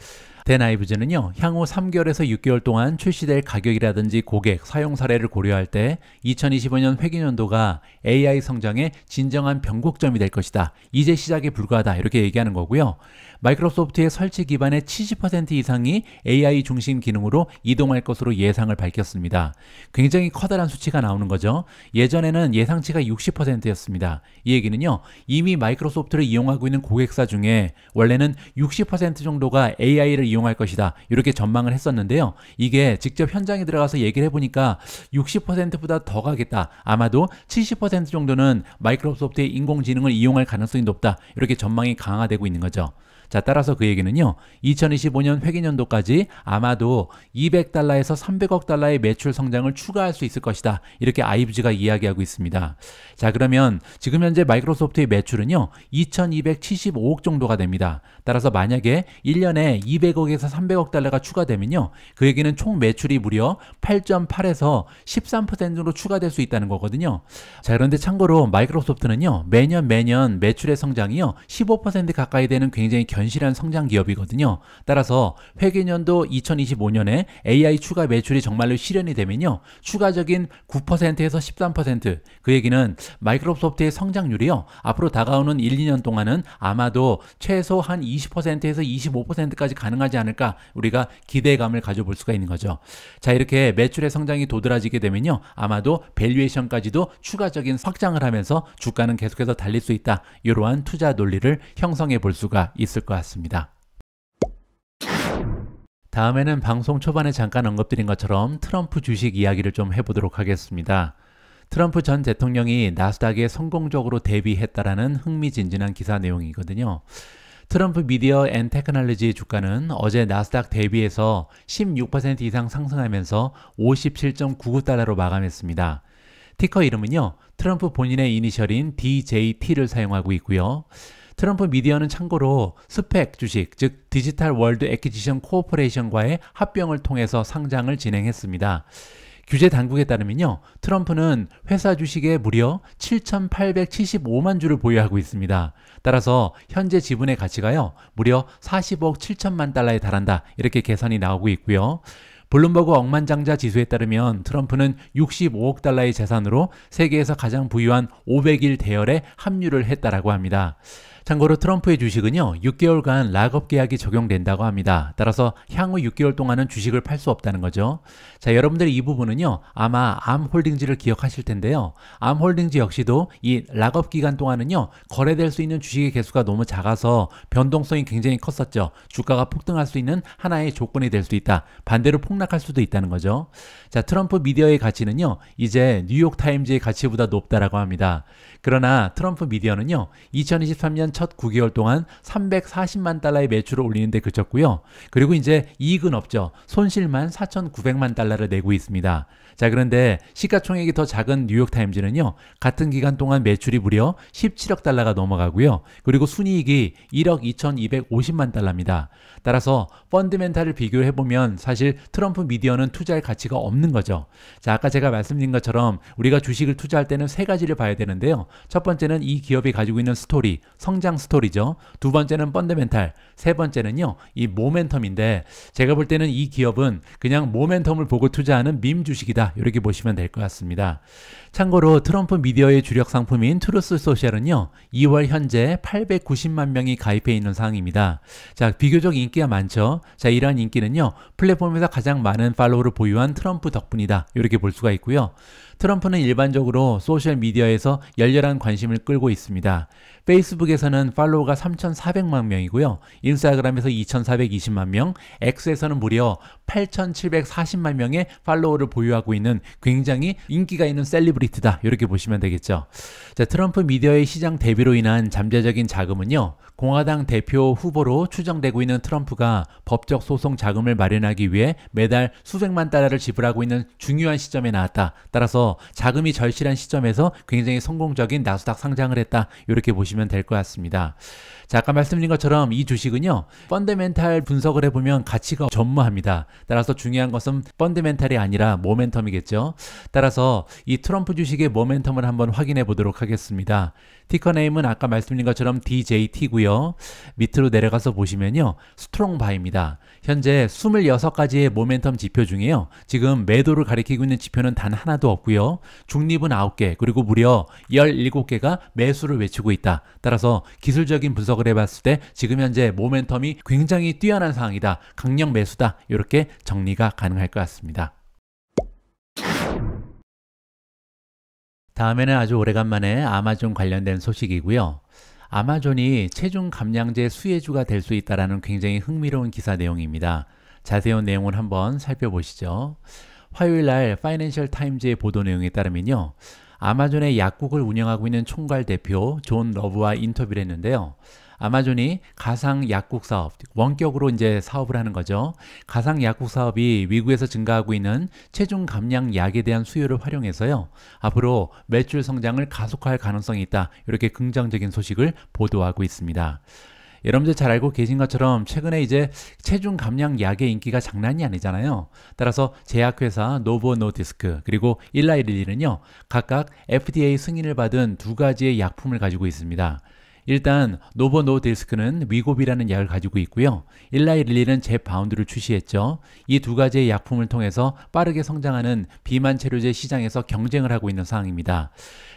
Speaker 1: 데나이브즈는요, 향후 3개월에서 6개월 동안 출시될 가격이라든지 고객, 사용 사례를 고려할 때 2025년 회계연도가 AI 성장의 진정한 변곡점이 될 것이다. 이제 시작에 불과하다. 이렇게 얘기하는 거고요. 마이크로소프트의 설치 기반의 70% 이상이 AI 중심 기능으로 이동할 것으로 예상을 밝혔습니다. 굉장히 커다란 수치가 나오는 거죠. 예전에는 예상치가 60%였습니다. 이 얘기는요, 이미 마이크로소프트를 이용하고 있는 고객사 중에 원래는 60% 정도가 AI를 이용하고 이용할 것이다. 이렇게 전망을 했었는데요. 이게 직접 현장에 들어가서 얘기를 해보니까 60%보다 더 가겠다. 아마도 70% 정도는 마이크로소프트의 인공지능을 이용할 가능성이 높다. 이렇게 전망이 강화되고 있는 거죠. 자, 따라서 그 얘기는요. 2025년 회계년도까지 아마도 200달러에서 300억 달러의 매출 성장을 추가할 수 있을 것이다. 이렇게 i b g 가 이야기하고 있습니다. 자, 그러면 지금 현재 마이크로소프트의 매출은요. 2275억 정도가 됩니다. 따라서 만약에 1년에 200억에서 300억 달러가 추가되면요. 그 얘기는 총 매출이 무려 8.8에서 13%로 추가될 수 있다는 거거든요. 자, 그런데 참고로 마이크로소프트는요. 매년 매년 매출의 성장이요. 15% 가까이 되는 굉장히 견실한 성장 기업이거든요. 따라서 회계년도 2025년에 AI 추가 매출이 정말로 실현이 되면요. 추가적인 9%에서 13%. 그 얘기는 마이크로소프트의 성장률이요. 앞으로 다가오는 1, 2년 동안은 아마도 최소 한 20%에서 25%까지 가능하지 않을까 우리가 기대감을 가져볼 수가 있는 거죠. 자, 이렇게 매출의 성장이 도드라지게 되면요. 아마도 밸류에이션까지도 추가적인 확장을 하면서 주가는 계속해서 달릴 수 있다. 이러한 투자 논리를 형성해 볼 수가 있을 것 같습니다. 다음에는 방송 초반에 잠깐 언급드린 것처럼 트럼프 주식 이야기를 좀 해보도록 하겠습니다. 트럼프 전 대통령이 나스닥에 성공적으로 대비했다라는 흥미진진한 기사 내용이거든요. 트럼프 미디어 앤 테크놀로지 주가는 어제 나스닥 대비해서 16% 이상 상승하면서 57.99달러로 마감했습니다. 티커 이름은요, 트럼프 본인의 이니셜인 DJT를 사용하고 있고요. 트럼프 미디어는 참고로 스펙 주식, 즉 디지털 월드 에퀴지션 코퍼레이션과의 합병을 통해서 상장을 진행했습니다. 규제 당국에 따르면요, 트럼프는 회사 주식에 무려 7,875만 주를 보유하고 있습니다. 따라서 현재 지분의 가치가요, 무려 40억 7천만 달러에 달한다. 이렇게 계산이 나오고 있고요. 블룸버그 억만장자 지수에 따르면 트럼프는 65억 달러의 재산으로 세계에서 가장 부유한 500일 대열에 합류를 했다라고 합니다. 참고로 트럼프의 주식은요, 6개월간 락업 계약이 적용된다고 합니다. 따라서 향후 6개월 동안은 주식을 팔 수 없다는 거죠. 자, 여러분들 이 부분은요, 아마 암홀딩지를 기억하실 텐데요. 암홀딩지 역시도 이 락업 기간 동안은요, 거래될 수 있는 주식의 개수가 너무 작아서 변동성이 굉장히 컸었죠. 주가가 폭등할 수 있는 하나의 조건이 될 수 있다. 반대로 폭락할 수도 있다는 거죠. 자, 트럼프 미디어의 가치는요, 이제 뉴욕타임즈의 가치보다 높다라고 합니다. 그러나 트럼프 미디어는요, 2023년 첫 9개월 동안 340만 달러의 매출을 올리는데 그쳤고요. 그리고 이제 이익은 없죠. 손실만 4,900만 달러를 내고 있습니다. 자, 그런데 시가총액이 더 작은 뉴욕타임즈는요, 같은 기간 동안 매출이 무려 17억 달러가 넘어가고요. 그리고 순이익이 1억 2,250만 달러입니다. 따라서 펀드멘탈을 비교해보면 사실 트럼프 미디어는 투자할 가치가 없는 거죠. 자, 아까 제가 말씀드린 것처럼 우리가 주식을 투자할 때는 세 가지를 봐야 되는데요. 첫 번째는 이 기업이 가지고 있는 스토리, 성장 스토리죠. 두 번째는 펀드멘탈, 세 번째는요, 이 모멘텀인데 제가 볼 때는 이 기업은 그냥 모멘텀을 보고 투자하는 민 주식이다. 있다. 이렇게 보시면 될 것 같습니다. 참고로 트럼프 미디어의 주력 상품인 트루스 소셜은요. 2월 현재 890만 명이 가입해 있는 상황입니다. 자, 비교적 인기가 많죠. 자, 이러한 인기는요. 플랫폼에서 가장 많은 팔로우를 보유한 트럼프 덕분이다. 이렇게 볼 수가 있고요. 트럼프는 일반적으로 소셜 미디어에서 열렬한 관심을 끌고 있습니다. 페이스북에서는 팔로워가 3,400만 명이고요. 인스타그램에서 2,420만 명, X에서는 무려 8,740만 명의 팔로워를 보유하고 있는 굉장히 인기가 있는 셀리브리티다. 이렇게 보시면 되겠죠. 자, 트럼프 미디어의 시장 대비로 인한 잠재적인 자금은요. 공화당 대표 후보로 추정되고 있는 트럼프가 법적 소송 자금을 마련하기 위해 매달 수백만 달러를 지불하고 있는 중요한 시점에 나왔다. 따라서 자금이 절실한 시점에서 굉장히 성공적인 나스닥 상장을 했다. 이렇게 보시면 보시면 될것 같습니다. 자, 아까 말씀드린 것처럼 이 주식은요, 펀드멘탈 분석을 해보면 가치가 전무합니다. 따라서 중요한 것은 펀드멘탈이 아니라 모멘텀이겠죠. 따라서 이 트럼프 주식의 모멘텀을 한번 확인해 보도록 하겠습니다. 티커 네임은 아까 말씀드린 것처럼 DJT고요. 밑으로 내려가서 보시면요, 스트롱 바입니다. 현재 26가지의 모멘텀 지표 중에요, 지금 매도를 가리키고 있는 지표는 단 하나도 없고요. 중립은 9개, 그리고 무려 17개가 매수를 외치고 있다. 따라서 기술적인 분석을 해봤을 때 지금 현재 모멘텀이 굉장히 뛰어난 상황이다. 강력 매수다. 이렇게 정리가 가능할 것 같습니다. 다음에는 아주 오래간만에 아마존 관련된 소식이고요. 아마존이 체중 감량제 수혜주가 될 수 있다는 굉장히 흥미로운 기사 내용입니다. 자세한 내용을 한번 살펴보시죠. 화요일 날 파이낸셜 타임즈의 보도 내용에 따르면요. 아마존의 약국을 운영하고 있는 총괄 대표 존 러브와 인터뷰를 했는데요. 아마존이 가상 약국 사업, 원격으로 이제 사업을 하는 거죠. 가상 약국 사업이 미국에서 증가하고 있는 체중 감량 약에 대한 수요를 활용해서요. 앞으로 매출 성장을 가속할 가능성이 있다. 이렇게 긍정적인 소식을 보도하고 있습니다. 여러분들 잘 알고 계신 것처럼 최근에 이제 체중 감량 약의 인기가 장난이 아니잖아요. 따라서 제약회사 노보 노디스크 그리고 일라이릴리는요 각각 FDA 승인을 받은 두 가지의 약품을 가지고 있습니다. 일단 노버 노딜스크는 위곱이라는 약을 가지고 있고요. 일라이 릴리는 제바운드를 출시했죠. 이 두 가지의 약품을 통해서 빠르게 성장하는 비만 체류제 시장에서 경쟁을 하고 있는 상황입니다.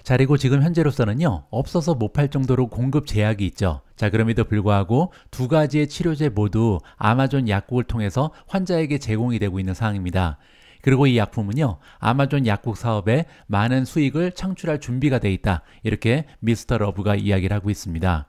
Speaker 1: 자, 그리고 지금 현재로서는요. 없어서 못 팔 정도로 공급 제약이 있죠. 자, 그럼에도 불구하고 두 가지의 치료제 모두 아마존 약국을 통해서 환자에게 제공이 되고 있는 상황입니다. 그리고 이 약품은요. 아마존 약국 사업에 많은 수익을 창출할 준비가 돼 있다. 이렇게 미스터 러브가 이야기를 하고 있습니다.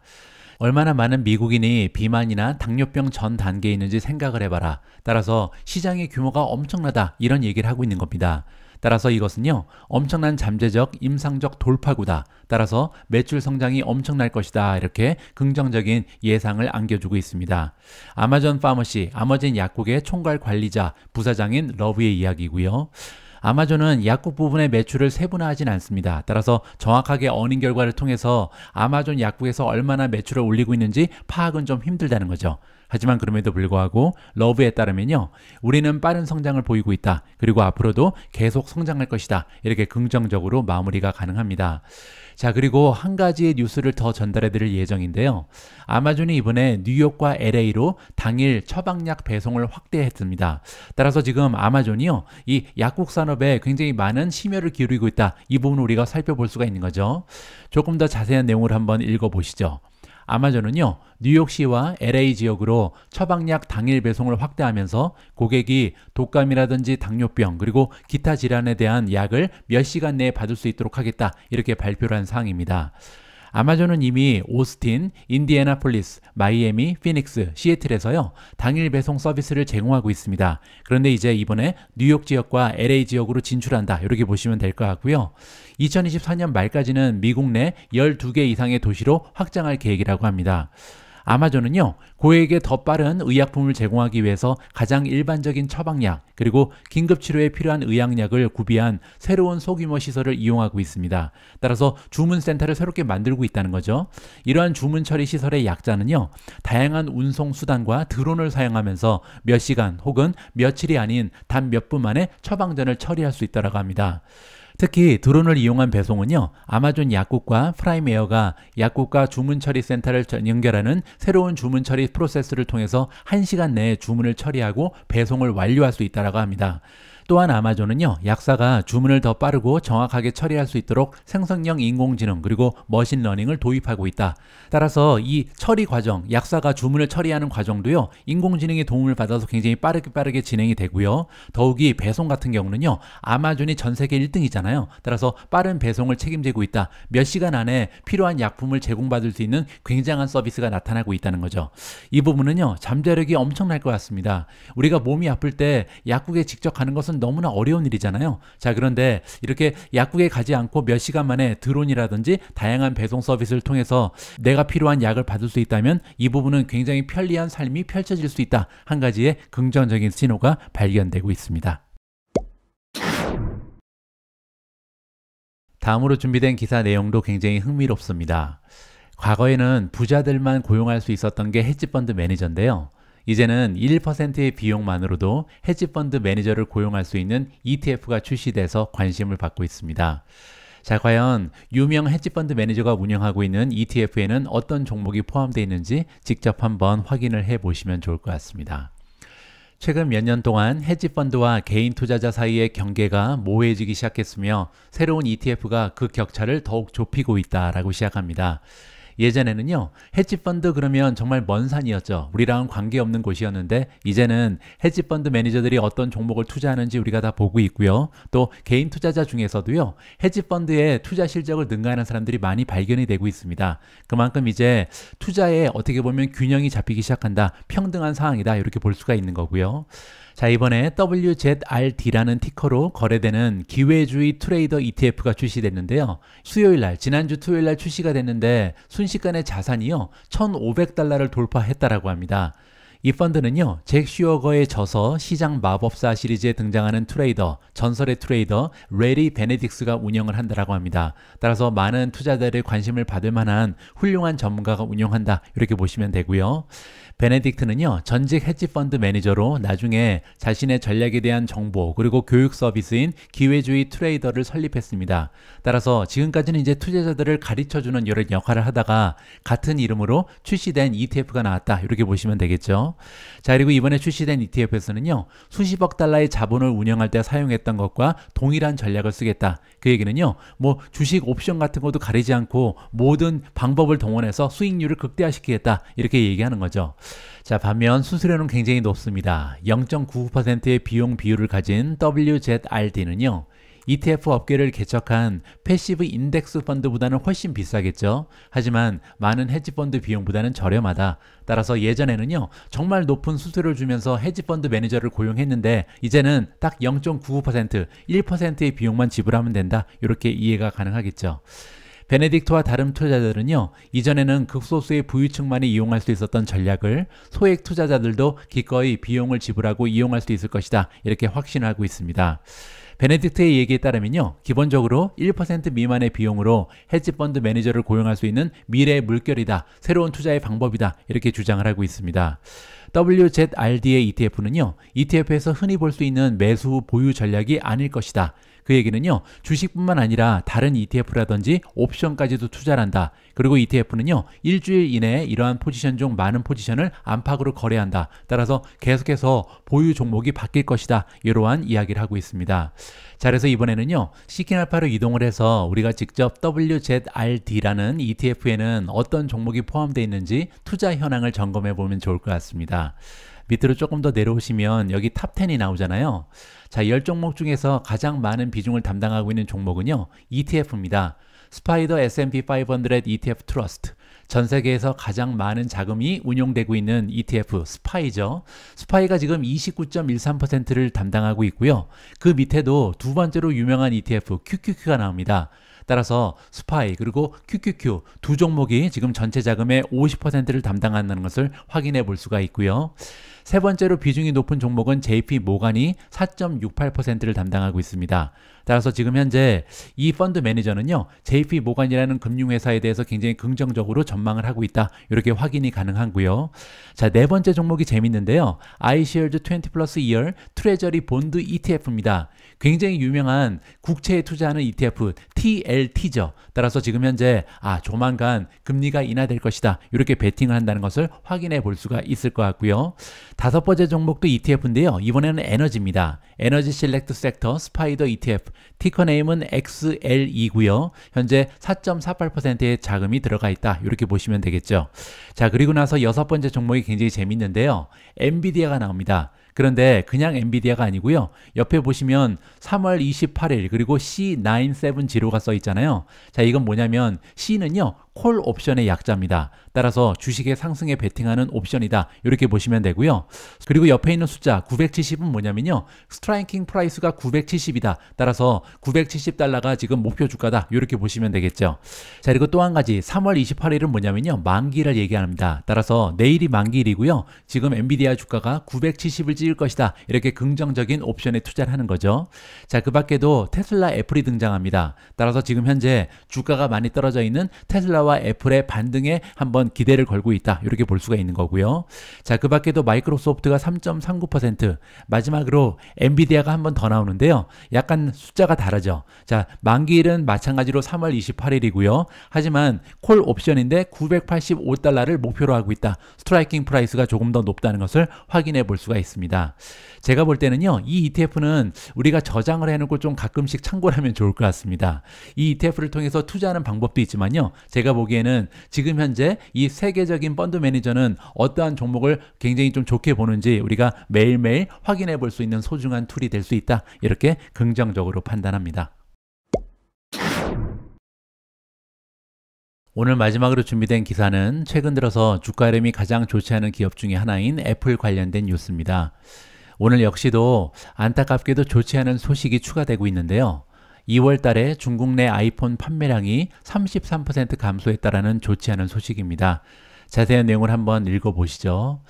Speaker 1: 얼마나 많은 미국인이 비만이나 당뇨병 전 단계에 있는지 생각을 해봐라. 따라서 시장의 규모가 엄청나다. 이런 얘기를 하고 있는 겁니다. 따라서 이것은요, 엄청난 잠재적 임상적 돌파구다. 따라서 매출 성장이 엄청날 것이다. 이렇게 긍정적인 예상을 안겨주고 있습니다. 아마존 파머시, 아마존 약국의 총괄 관리자, 부사장인 러브의 이야기고요. 아마존은 약국 부분의 매출을 세분화하진 않습니다. 따라서 정확하게 어닝 결과를 통해서 아마존 약국에서 얼마나 매출을 올리고 있는지 파악은 좀 힘들다는 거죠. 하지만 그럼에도 불구하고 러브에 따르면요. 우리는 빠른 성장을 보이고 있다. 그리고 앞으로도 계속 성장할 것이다. 이렇게 긍정적으로 마무리가 가능합니다. 자, 그리고 한 가지의 뉴스를 더 전달해 드릴 예정인데요. 아마존이 이번에 뉴욕과 LA로 당일 처방약 배송을 확대했습니다. 따라서 지금 아마존이요. 이 약국 산업에 굉장히 많은 심혈을 기울이고 있다. 이 부분 우리가 살펴볼 수가 있는 거죠. 조금 더 자세한 내용을 한번 읽어보시죠. 아마존은요, 뉴욕시와 LA 지역으로 처방약 당일 배송을 확대하면서 고객이 독감이라든지 당뇨병 그리고 기타 질환에 대한 약을 몇 시간 내에 받을 수 있도록 하겠다 이렇게 발표를 한 사항입니다. 아마존은 이미 오스틴, 인디애나폴리스, 마이애미, 피닉스, 시애틀에서요. 당일 배송 서비스를 제공하고 있습니다. 그런데 이제 이번에 뉴욕 지역과 LA 지역으로 진출한다. 이렇게 보시면 될 것 같고요. 2024년 말까지는 미국 내 12개 이상의 도시로 확장할 계획이라고 합니다. 아마존은요, 고액의더 빠른 의약품을 제공하기 위해서 가장 일반적인 처방약, 그리고 긴급치료에 필요한 의약약을 구비한 새로운 소규모 시설을 이용하고 있습니다. 따라서 주문센터를 새롭게 만들고 있다는 거죠. 이러한 주문 처리 시설의 약자는요, 다양한 운송수단과 드론을 사용하면서 몇 시간 혹은 며칠이 아닌 단 몇 분 만에 처방전을 처리할 수 있다고 합니다. 특히 드론을 이용한 배송은요. 아마존 약국과 프라임웨어가 약국과 주문 처리 센터를 연결하는 새로운 주문 처리 프로세스를 통해서 1시간 내에 주문을 처리하고 배송을 완료할 수 있다고 합니다. 또한 아마존은요, 약사가 주문을 더 빠르고 정확하게 처리할 수 있도록 생성형 인공지능 그리고 머신러닝을 도입하고 있다. 따라서 이 처리 과정, 약사가 주문을 처리하는 과정도요, 인공지능의 도움을 받아서 굉장히 빠르게 빠르게 진행이 되고요. 더욱이 배송 같은 경우는요, 아마존이 전 세계 1등이잖아요. 따라서 빠른 배송을 책임지고 있다. 몇 시간 안에 필요한 약품을 제공받을 수 있는 굉장한 서비스가 나타나고 있다는 거죠. 이 부분은요, 잠재력이 엄청날 것 같습니다. 우리가 몸이 아플 때 약국에 직접 가는 것은 건 너무나 어려운 일이잖아요. 자, 그런데 이렇게 약국에 가지 않고 몇 시간 만에 드론이라든지 다양한 배송 서비스를 통해서 내가 필요한 약을 받을 수 있다면 이 부분은 굉장히 편리한 삶이 펼쳐질 수 있다. 한 가지의 긍정적인 신호가 발견되고 있습니다. 다음으로 준비된 기사 내용도 굉장히 흥미롭습니다. 과거에는 부자들만 고용할 수 있었던 게 헤지펀드 매니저인데요. 이제는 1%의 비용만으로도 헤지펀드 매니저를 고용할 수 있는 ETF가 출시돼서 관심을 받고 있습니다. 자, 과연 유명 헤지펀드 매니저가 운영하고 있는 ETF에는 어떤 종목이 포함되어 있는지 직접 한번 확인을 해 보시면 좋을 것 같습니다. 최근 몇 년 동안 헤지펀드와 개인 투자자 사이의 경계가 모호해지기 시작했으며 새로운 ETF가 그 격차를 더욱 좁히고 있다라고 시작합니다. 예전에는요 헤지펀드 그러면 정말 먼 산이었죠 우리랑 관계없는 곳이었는데 이제는 헤지펀드 매니저들이 어떤 종목을 투자하는지 우리가 다 보고 있고요 또 개인 투자자 중에서도요 헤지펀드의 투자 실적을 능가하는 사람들이 많이 발견이 되고 있습니다 그만큼 이제 투자에 어떻게 보면 균형이 잡히기 시작한다 평등한 상황이다 이렇게 볼 수가 있는 거고요 자, 이번에 WZRD라는 티커로 거래되는 기회주의 트레이더 ETF가 출시됐는데요. 수요일 날, 지난주 토요일 날 출시가 됐는데 순식간에 자산이요. 1,500달러를 돌파했다라고 합니다. 이 펀드는요, 잭 슈어거의 저서 시장 마법사 시리즈에 등장하는 트레이더, 전설의 트레이더 레리 베네딕스가 운영을 한다라고 합니다. 따라서 많은 투자자들의 관심을 받을 만한 훌륭한 전문가가 운영한다. 이렇게 보시면 되고요. 베네딕트는요, 전직 헤지펀드 매니저로 나중에 자신의 전략에 대한 정보 그리고 교육 서비스인 기회주의 트레이더를 설립했습니다. 따라서 지금까지는 이제 투자자들을 가르쳐주는 이런 역할을 하다가 같은 이름으로 출시된 ETF가 나왔다. 이렇게 보시면 되겠죠. 자, 그리고 이번에 출시된 ETF에서는요, 수십억 달러의 자본을 운영할 때 사용했던 것과 동일한 전략을 쓰겠다. 그 얘기는요, 뭐 주식 옵션 같은 것도 가리지 않고 모든 방법을 동원해서 수익률을 극대화시키겠다. 이렇게 얘기하는 거죠. 자, 반면 수수료는 굉장히 높습니다. 0.99%의 비용 비율을 가진 WZRD는요, ETF 업계를 개척한 패시브 인덱스 펀드보다는 훨씬 비싸겠죠. 하지만 많은 헤지펀드 비용보다는 저렴하다. 따라서 예전에는요. 정말 높은 수수료를 주면서 헤지펀드 매니저를 고용했는데 이제는 딱 0.99% 1%의 비용만 지불하면 된다. 이렇게 이해가 가능하겠죠. 베네딕토와 다른 투자자들은요, 이전에는 극소수의 부유층만이 이용할 수 있었던 전략을 소액 투자자들도 기꺼이 비용을 지불하고 이용할 수 있을 것이다. 이렇게 확신하고 있습니다. 베네딕트의 얘기에 따르면요. 기본적으로 1% 미만의 비용으로 헤지펀드 매니저를 고용할 수 있는 미래의 물결이다. 새로운 투자의 방법이다. 이렇게 주장을 하고 있습니다. WZRD의 ETF는요. ETF에서 흔히 볼 수 있는 매수 후 보유 전략이 아닐 것이다. 그 얘기는요. 주식뿐만 아니라 다른 ETF라든지 옵션까지도 투자를 한다. 그리고 ETF는요. 일주일 이내에 이러한 포지션 중 많은 포지션을 안팎으로 거래한다. 따라서 계속해서 보유 종목이 바뀔 것이다. 이러한 이야기를 하고 있습니다. 자, 그래서 이번에는요. 시킨알파로 이동을 해서 우리가 직접 WZRD라는 ETF에는 어떤 종목이 포함되어 있는지 투자 현황을 점검해 보면 좋을 것 같습니다. 밑으로 조금 더 내려오시면 여기 탑10이 나오잖아요. 자, 10종목 중에서 가장 많은 비중을 담당하고 있는 종목은요. ETF입니다. 스파이더 S&P 500 ETF 트러스트. 전 세계에서 가장 많은 자금이 운용되고 있는 ETF 스파이죠. 스파이가 지금 29.13%를 담당하고 있고요. 그 밑에도 두 번째로 유명한 ETF QQQ가 나옵니다. 따라서 스파이 그리고 QQQ 두 종목이 지금 전체 자금의 50%를 담당한다는 것을 확인해 볼 수가 있고요. 세 번째로 비중이 높은 종목은 JP 모간이 4.68%를 담당하고 있습니다. 따라서 지금 현재 이 펀드 매니저는요. JP 모간이라는 금융회사에 대해서 굉장히 긍정적으로 전망을 하고 있다. 이렇게 확인이 가능하고요. 자, 네 번째 종목이 재밌는데요. iShares 20 플러스 2월 트레저리 본드 ETF입니다. 굉장히 유명한 국채에 투자하는 ETF TLT죠. 따라서 지금 현재 아, 조만간 금리가 인하될 것이다. 이렇게 베팅을 한다는 것을 확인해 볼 수가 있을 것 같고요. 다섯 번째 종목도 ETF인데요. 이번에는 에너지입니다. 에너지 실렉트 섹터 스파이더 ETF 티커 네임은 XL이고요. 현재 4.48%의 자금이 들어가 있다. 이렇게 보시면 되겠죠. 자 그리고 나서 여섯 번째 종목이 굉장히 재밌는데요. 엔비디아가 나옵니다. 그런데 그냥 엔비디아가 아니고요. 옆에 보시면 3월 28일 그리고 C970가 써 있잖아요. 자 이건 뭐냐면 C는요. 콜 옵션의 약자입니다. 따라서 주식의 상승에 베팅하는 옵션이다. 이렇게 보시면 되고요. 그리고 옆에 있는 숫자 970은 뭐냐면요. 스트라이킹 프라이스가 970이다. 따라서 970달러가 지금 목표 주가다. 이렇게 보시면 되겠죠. 자 그리고 또 한 가지 3월 28일은 뭐냐면요. 만기를 얘기합니다. 따라서 내일이 만기일이고요. 지금 엔비디아 주가가 970을 찍을 것이다. 이렇게 긍정적인 옵션에 투자를 하는 거죠. 자그 밖에도 테슬라 애플이 등장합니다. 따라서 지금 현재 주가가 많이 떨어져 있는 테슬라와 테슬라와 애플의 반등에 한번 기대를 걸고 있다. 이렇게 볼 수가 있는 거고요. 자, 그 밖에도 마이크로소프트가 3.39%, 마지막으로 엔비디아가 한번 더 나오는데요. 약간 숫자가 다르죠. 자, 만기일은 마찬가지로 3월 28일이고요. 하지만 콜 옵션인데 985달러를 목표로 하고 있다. 스트라이킹 프라이스가 조금 더 높다는 것을 확인해 볼 수가 있습니다. 제가 볼 때는요. 이 ETF는 우리가 저장을 해놓고 좀 가끔씩 참고를 하면 좋을 것 같습니다. 이 ETF를 통해서 투자하는 방법도 있지만요. 제가 보기에는 지금 현재 이 세계적인 펀드 매니저는 어떠한 종목을 굉장히 좀 좋게 보는지 우리가 매일매일 확인해 볼 수 있는 소중한 툴이 될 수 있다. 이렇게 긍정적으로 판단합니다. 오늘 마지막으로 준비된 기사는 최근 들어서 주가 흐름이 가장 좋지 않은 기업 중에 하나인 애플 관련된 뉴스입니다. 오늘 역시도 안타깝게도 좋지 않은 소식이 추가되고 있는데요. 2월 달에 중국 내 아이폰 판매량이 33% 감소했다라는 좋지 않은 소식입니다. 자세한 내용을 한번 읽어보시죠.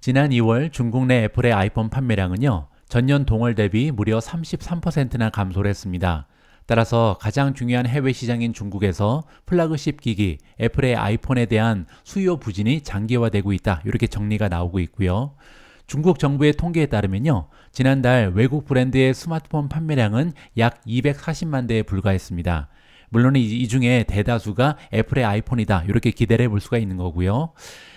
Speaker 1: 지난 2월 중국 내 애플의 아이폰 판매량은요, 전년 동월 대비 무려 33%나 감소를 했습니다. 따라서 가장 중요한 해외 시장인 중국에서 플라그십 기기 애플의 아이폰에 대한 수요 부진이 장기화되고 있다. 이렇게 정리가 나오고 있고요. 중국 정부의 통계에 따르면요. 지난달 외국 브랜드의 스마트폰 판매량은 약 240만 대에 불과했습니다. 물론 이 중에 대다수가 애플의 아이폰이다. 이렇게 기대를 해볼 수가 있는 거고요.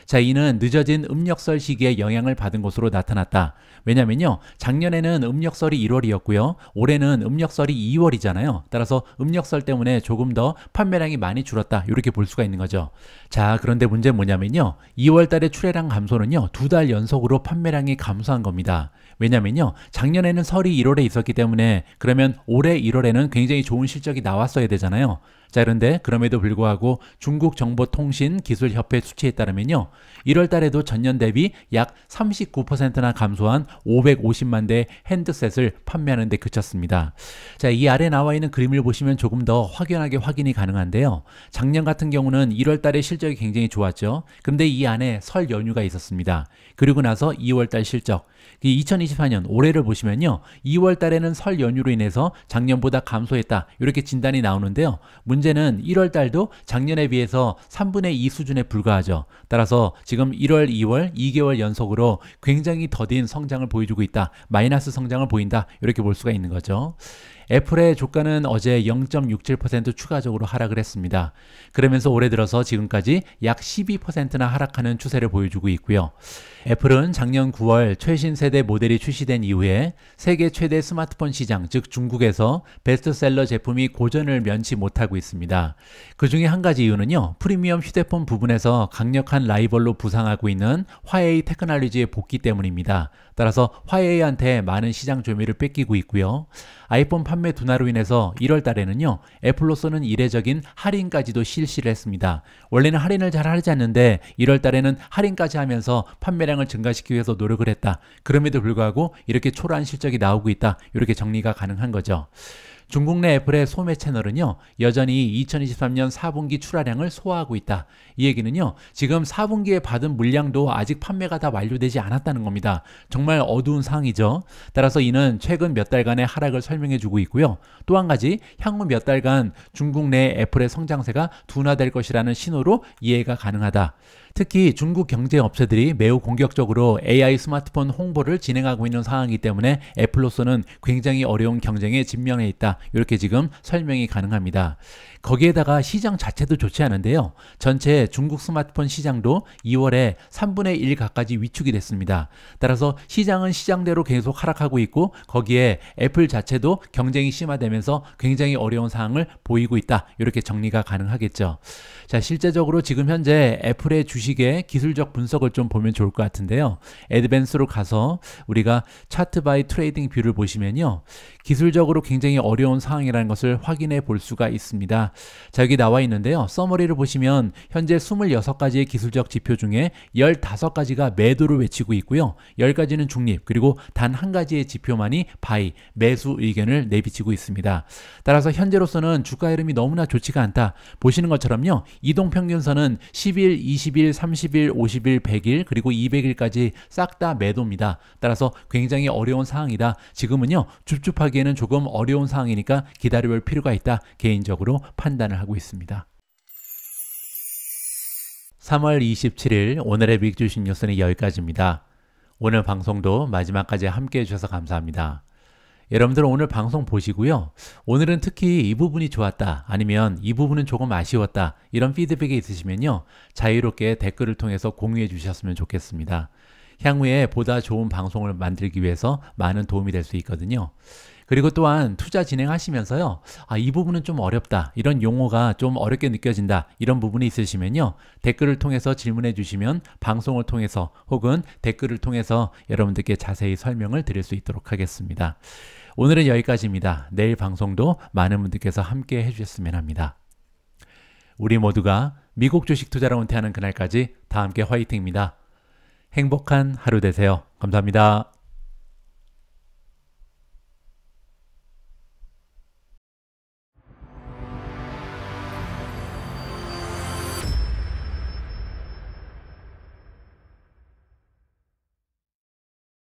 Speaker 1: 자, 이는 늦어진 음력설 시기에 영향을 받은 것으로 나타났다. 왜냐면요. 작년에는 음력설이 1월이었고요. 올해는 음력설이 2월이잖아요. 따라서 음력설 때문에 조금 더 판매량이 많이 줄었다. 이렇게 볼 수가 있는 거죠. 자, 그런데 문제는 뭐냐면요. 2월 달에 출하량 감소는요. 두 달 연속으로 판매량이 감소한 겁니다. 왜냐면요. 작년에는 설이 1월에 있었기 때문에 그러면 올해 1월에는 굉장히 좋은 실적이 나왔어야 되잖아요. 자, 그런데 그럼에도 불구하고 중국 정보통신기술협회 수치에 따르면요. 1월 달에도 전년 대비 약 39%나 감소한 550만 대 핸드셋을 판매하는 데 그쳤습니다. 자, 이 아래 나와 있는 그림을 보시면 조금 더 확연하게 확인이 가능한데요. 작년 같은 경우는 1월 달에 실적이 굉장히 좋았죠. 근데 이 안에 설 연휴가 있었습니다. 그리고 나서 2월 달 실적. 2024년 올해를 보시면요. 2월 달에는 설 연휴로 인해서 작년보다 감소했다. 이렇게 진단이 나오는데요. 문 문제는 1월 달도 작년에 비해서 3분의 2 수준에 불과하죠. 따라서 지금 1월, 2월, 2개월 연속으로 굉장히 더딘 성장을 보여주고 있다. 마이너스 성장을 보인다. 이렇게 볼 수가 있는 거죠. 애플의 주가는 어제 0.67% 추가적으로 하락을 했습니다. 그러면서 올해 들어서 지금까지 약 12%나 하락하는 추세를 보여주고 있고요. 애플은 작년 9월 최신 세대 모델이 출시된 이후에 세계 최대 스마트폰 시장, 즉 중국에서 베스트셀러 제품이 고전을 면치 못하고 있습니다. 그 중에 한 가지 이유는요. 프리미엄 휴대폰 부분에서 강력한 라이벌로 부상하고 있는 화웨이 테크놀로지의 복귀 때문입니다. 따라서 화웨이한테 많은 시장 조미를 뺏기고 있고요. 아이폰 판매 둔화로 인해서 1월 달에는요 애플로서는 이례적인 할인까지도 실시를 했습니다. 원래는 할인을 잘 하지 않는데 1월 달에는 할인까지 하면서 판매량을 증가시키기 위해서 노력을 했다. 그럼에도 불구하고 이렇게 초라한 실적이 나오고 있다. 이렇게 정리가 가능한 거죠. 중국 내 애플의 소매 채널은요, 여전히 2023년 4분기 출하량을 소화하고 있다. 이 얘기는요, 지금 4분기에 받은 물량도 아직 판매가 다 완료되지 않았다는 겁니다. 정말 어두운 상황이죠. 따라서 이는 최근 몇 달간의 하락을 설명해 주고 있고요. 또 한 가지, 향후 몇 달간 중국 내 애플의 성장세가 둔화될 것이라는 신호로 이해가 가능하다. 특히 중국 경제 업체들이 매우 공격적으로 AI 스마트폰 홍보를 진행하고 있는 상황이기 때문에 애플로서는 굉장히 어려운 경쟁에 직면해 있다. 이렇게 지금 설명이 가능합니다. 거기에다가 시장 자체도 좋지 않은데요. 전체 중국 스마트폰 시장도 2월에 3분의 1 가까이 위축이 됐습니다. 따라서 시장은 시장대로 계속 하락하고 있고 거기에 애플 자체도 경쟁이 심화되면서 굉장히 어려운 상황을 보이고 있다. 이렇게 정리가 가능하겠죠. 자, 실제적으로 지금 현재 애플의 주식의 기술적 분석을 좀 보면 좋을 것 같은데요. 에드밴스로 가서 우리가 차트 바이 트레이딩 뷰를 보시면요. 기술적으로 굉장히 어려운 상황이라는 것을 확인해 볼 수가 있습니다. 자, 여기 나와 있는데요. 서머리를 보시면 현재 26가지의 기술적 지표 중에 15가지가 매도를 외치고 있고요. 10가지는 중립, 그리고 단 한 가지의 지표만이 바이, 매수 의견을 내비치고 있습니다. 따라서 현재로서는 주가 흐름이 너무나 좋지가 않다. 보시는 것처럼요. 이동평균선은 10일, 20일, 30일, 50일, 100일 그리고 200일까지 싹 다 매도입니다. 따라서 굉장히 어려운 상황이다. 지금은요. 줍줍하기에는 조금 어려운 상황이니까 기다려볼 필요가 있다. 개인적으로 판단을 하고 있습니다. 3월 27일 오늘의 빅주식 뉴스는 여기까지입니다. 오늘 방송도 마지막까지 함께해 주셔서 감사합니다. 여러분들 오늘 방송 보시고요. 오늘은 특히 이 부분이 좋았다. 아니면 이 부분은 조금 아쉬웠다. 이런 피드백이 있으시면요. 자유롭게 댓글을 통해서 공유해 주셨으면 좋겠습니다. 향후에 보다 좋은 방송을 만들기 위해서 많은 도움이 될 수 있거든요. 그리고 또한 투자 진행하시면서요. 아, 이 부분은 좀 어렵다. 이런 용어가 좀 어렵게 느껴진다. 이런 부분이 있으시면요. 댓글을 통해서 질문해 주시면 방송을 통해서 혹은 댓글을 통해서 여러분들께 자세히 설명을 드릴 수 있도록 하겠습니다. 오늘은 여기까지입니다. 내일 방송도 많은 분들께서 함께 해주셨으면 합니다. 우리 모두가 미국 주식 투자로 은퇴하는 그날까지 다 함께 화이팅입니다. 행복한 하루 되세요. 감사합니다.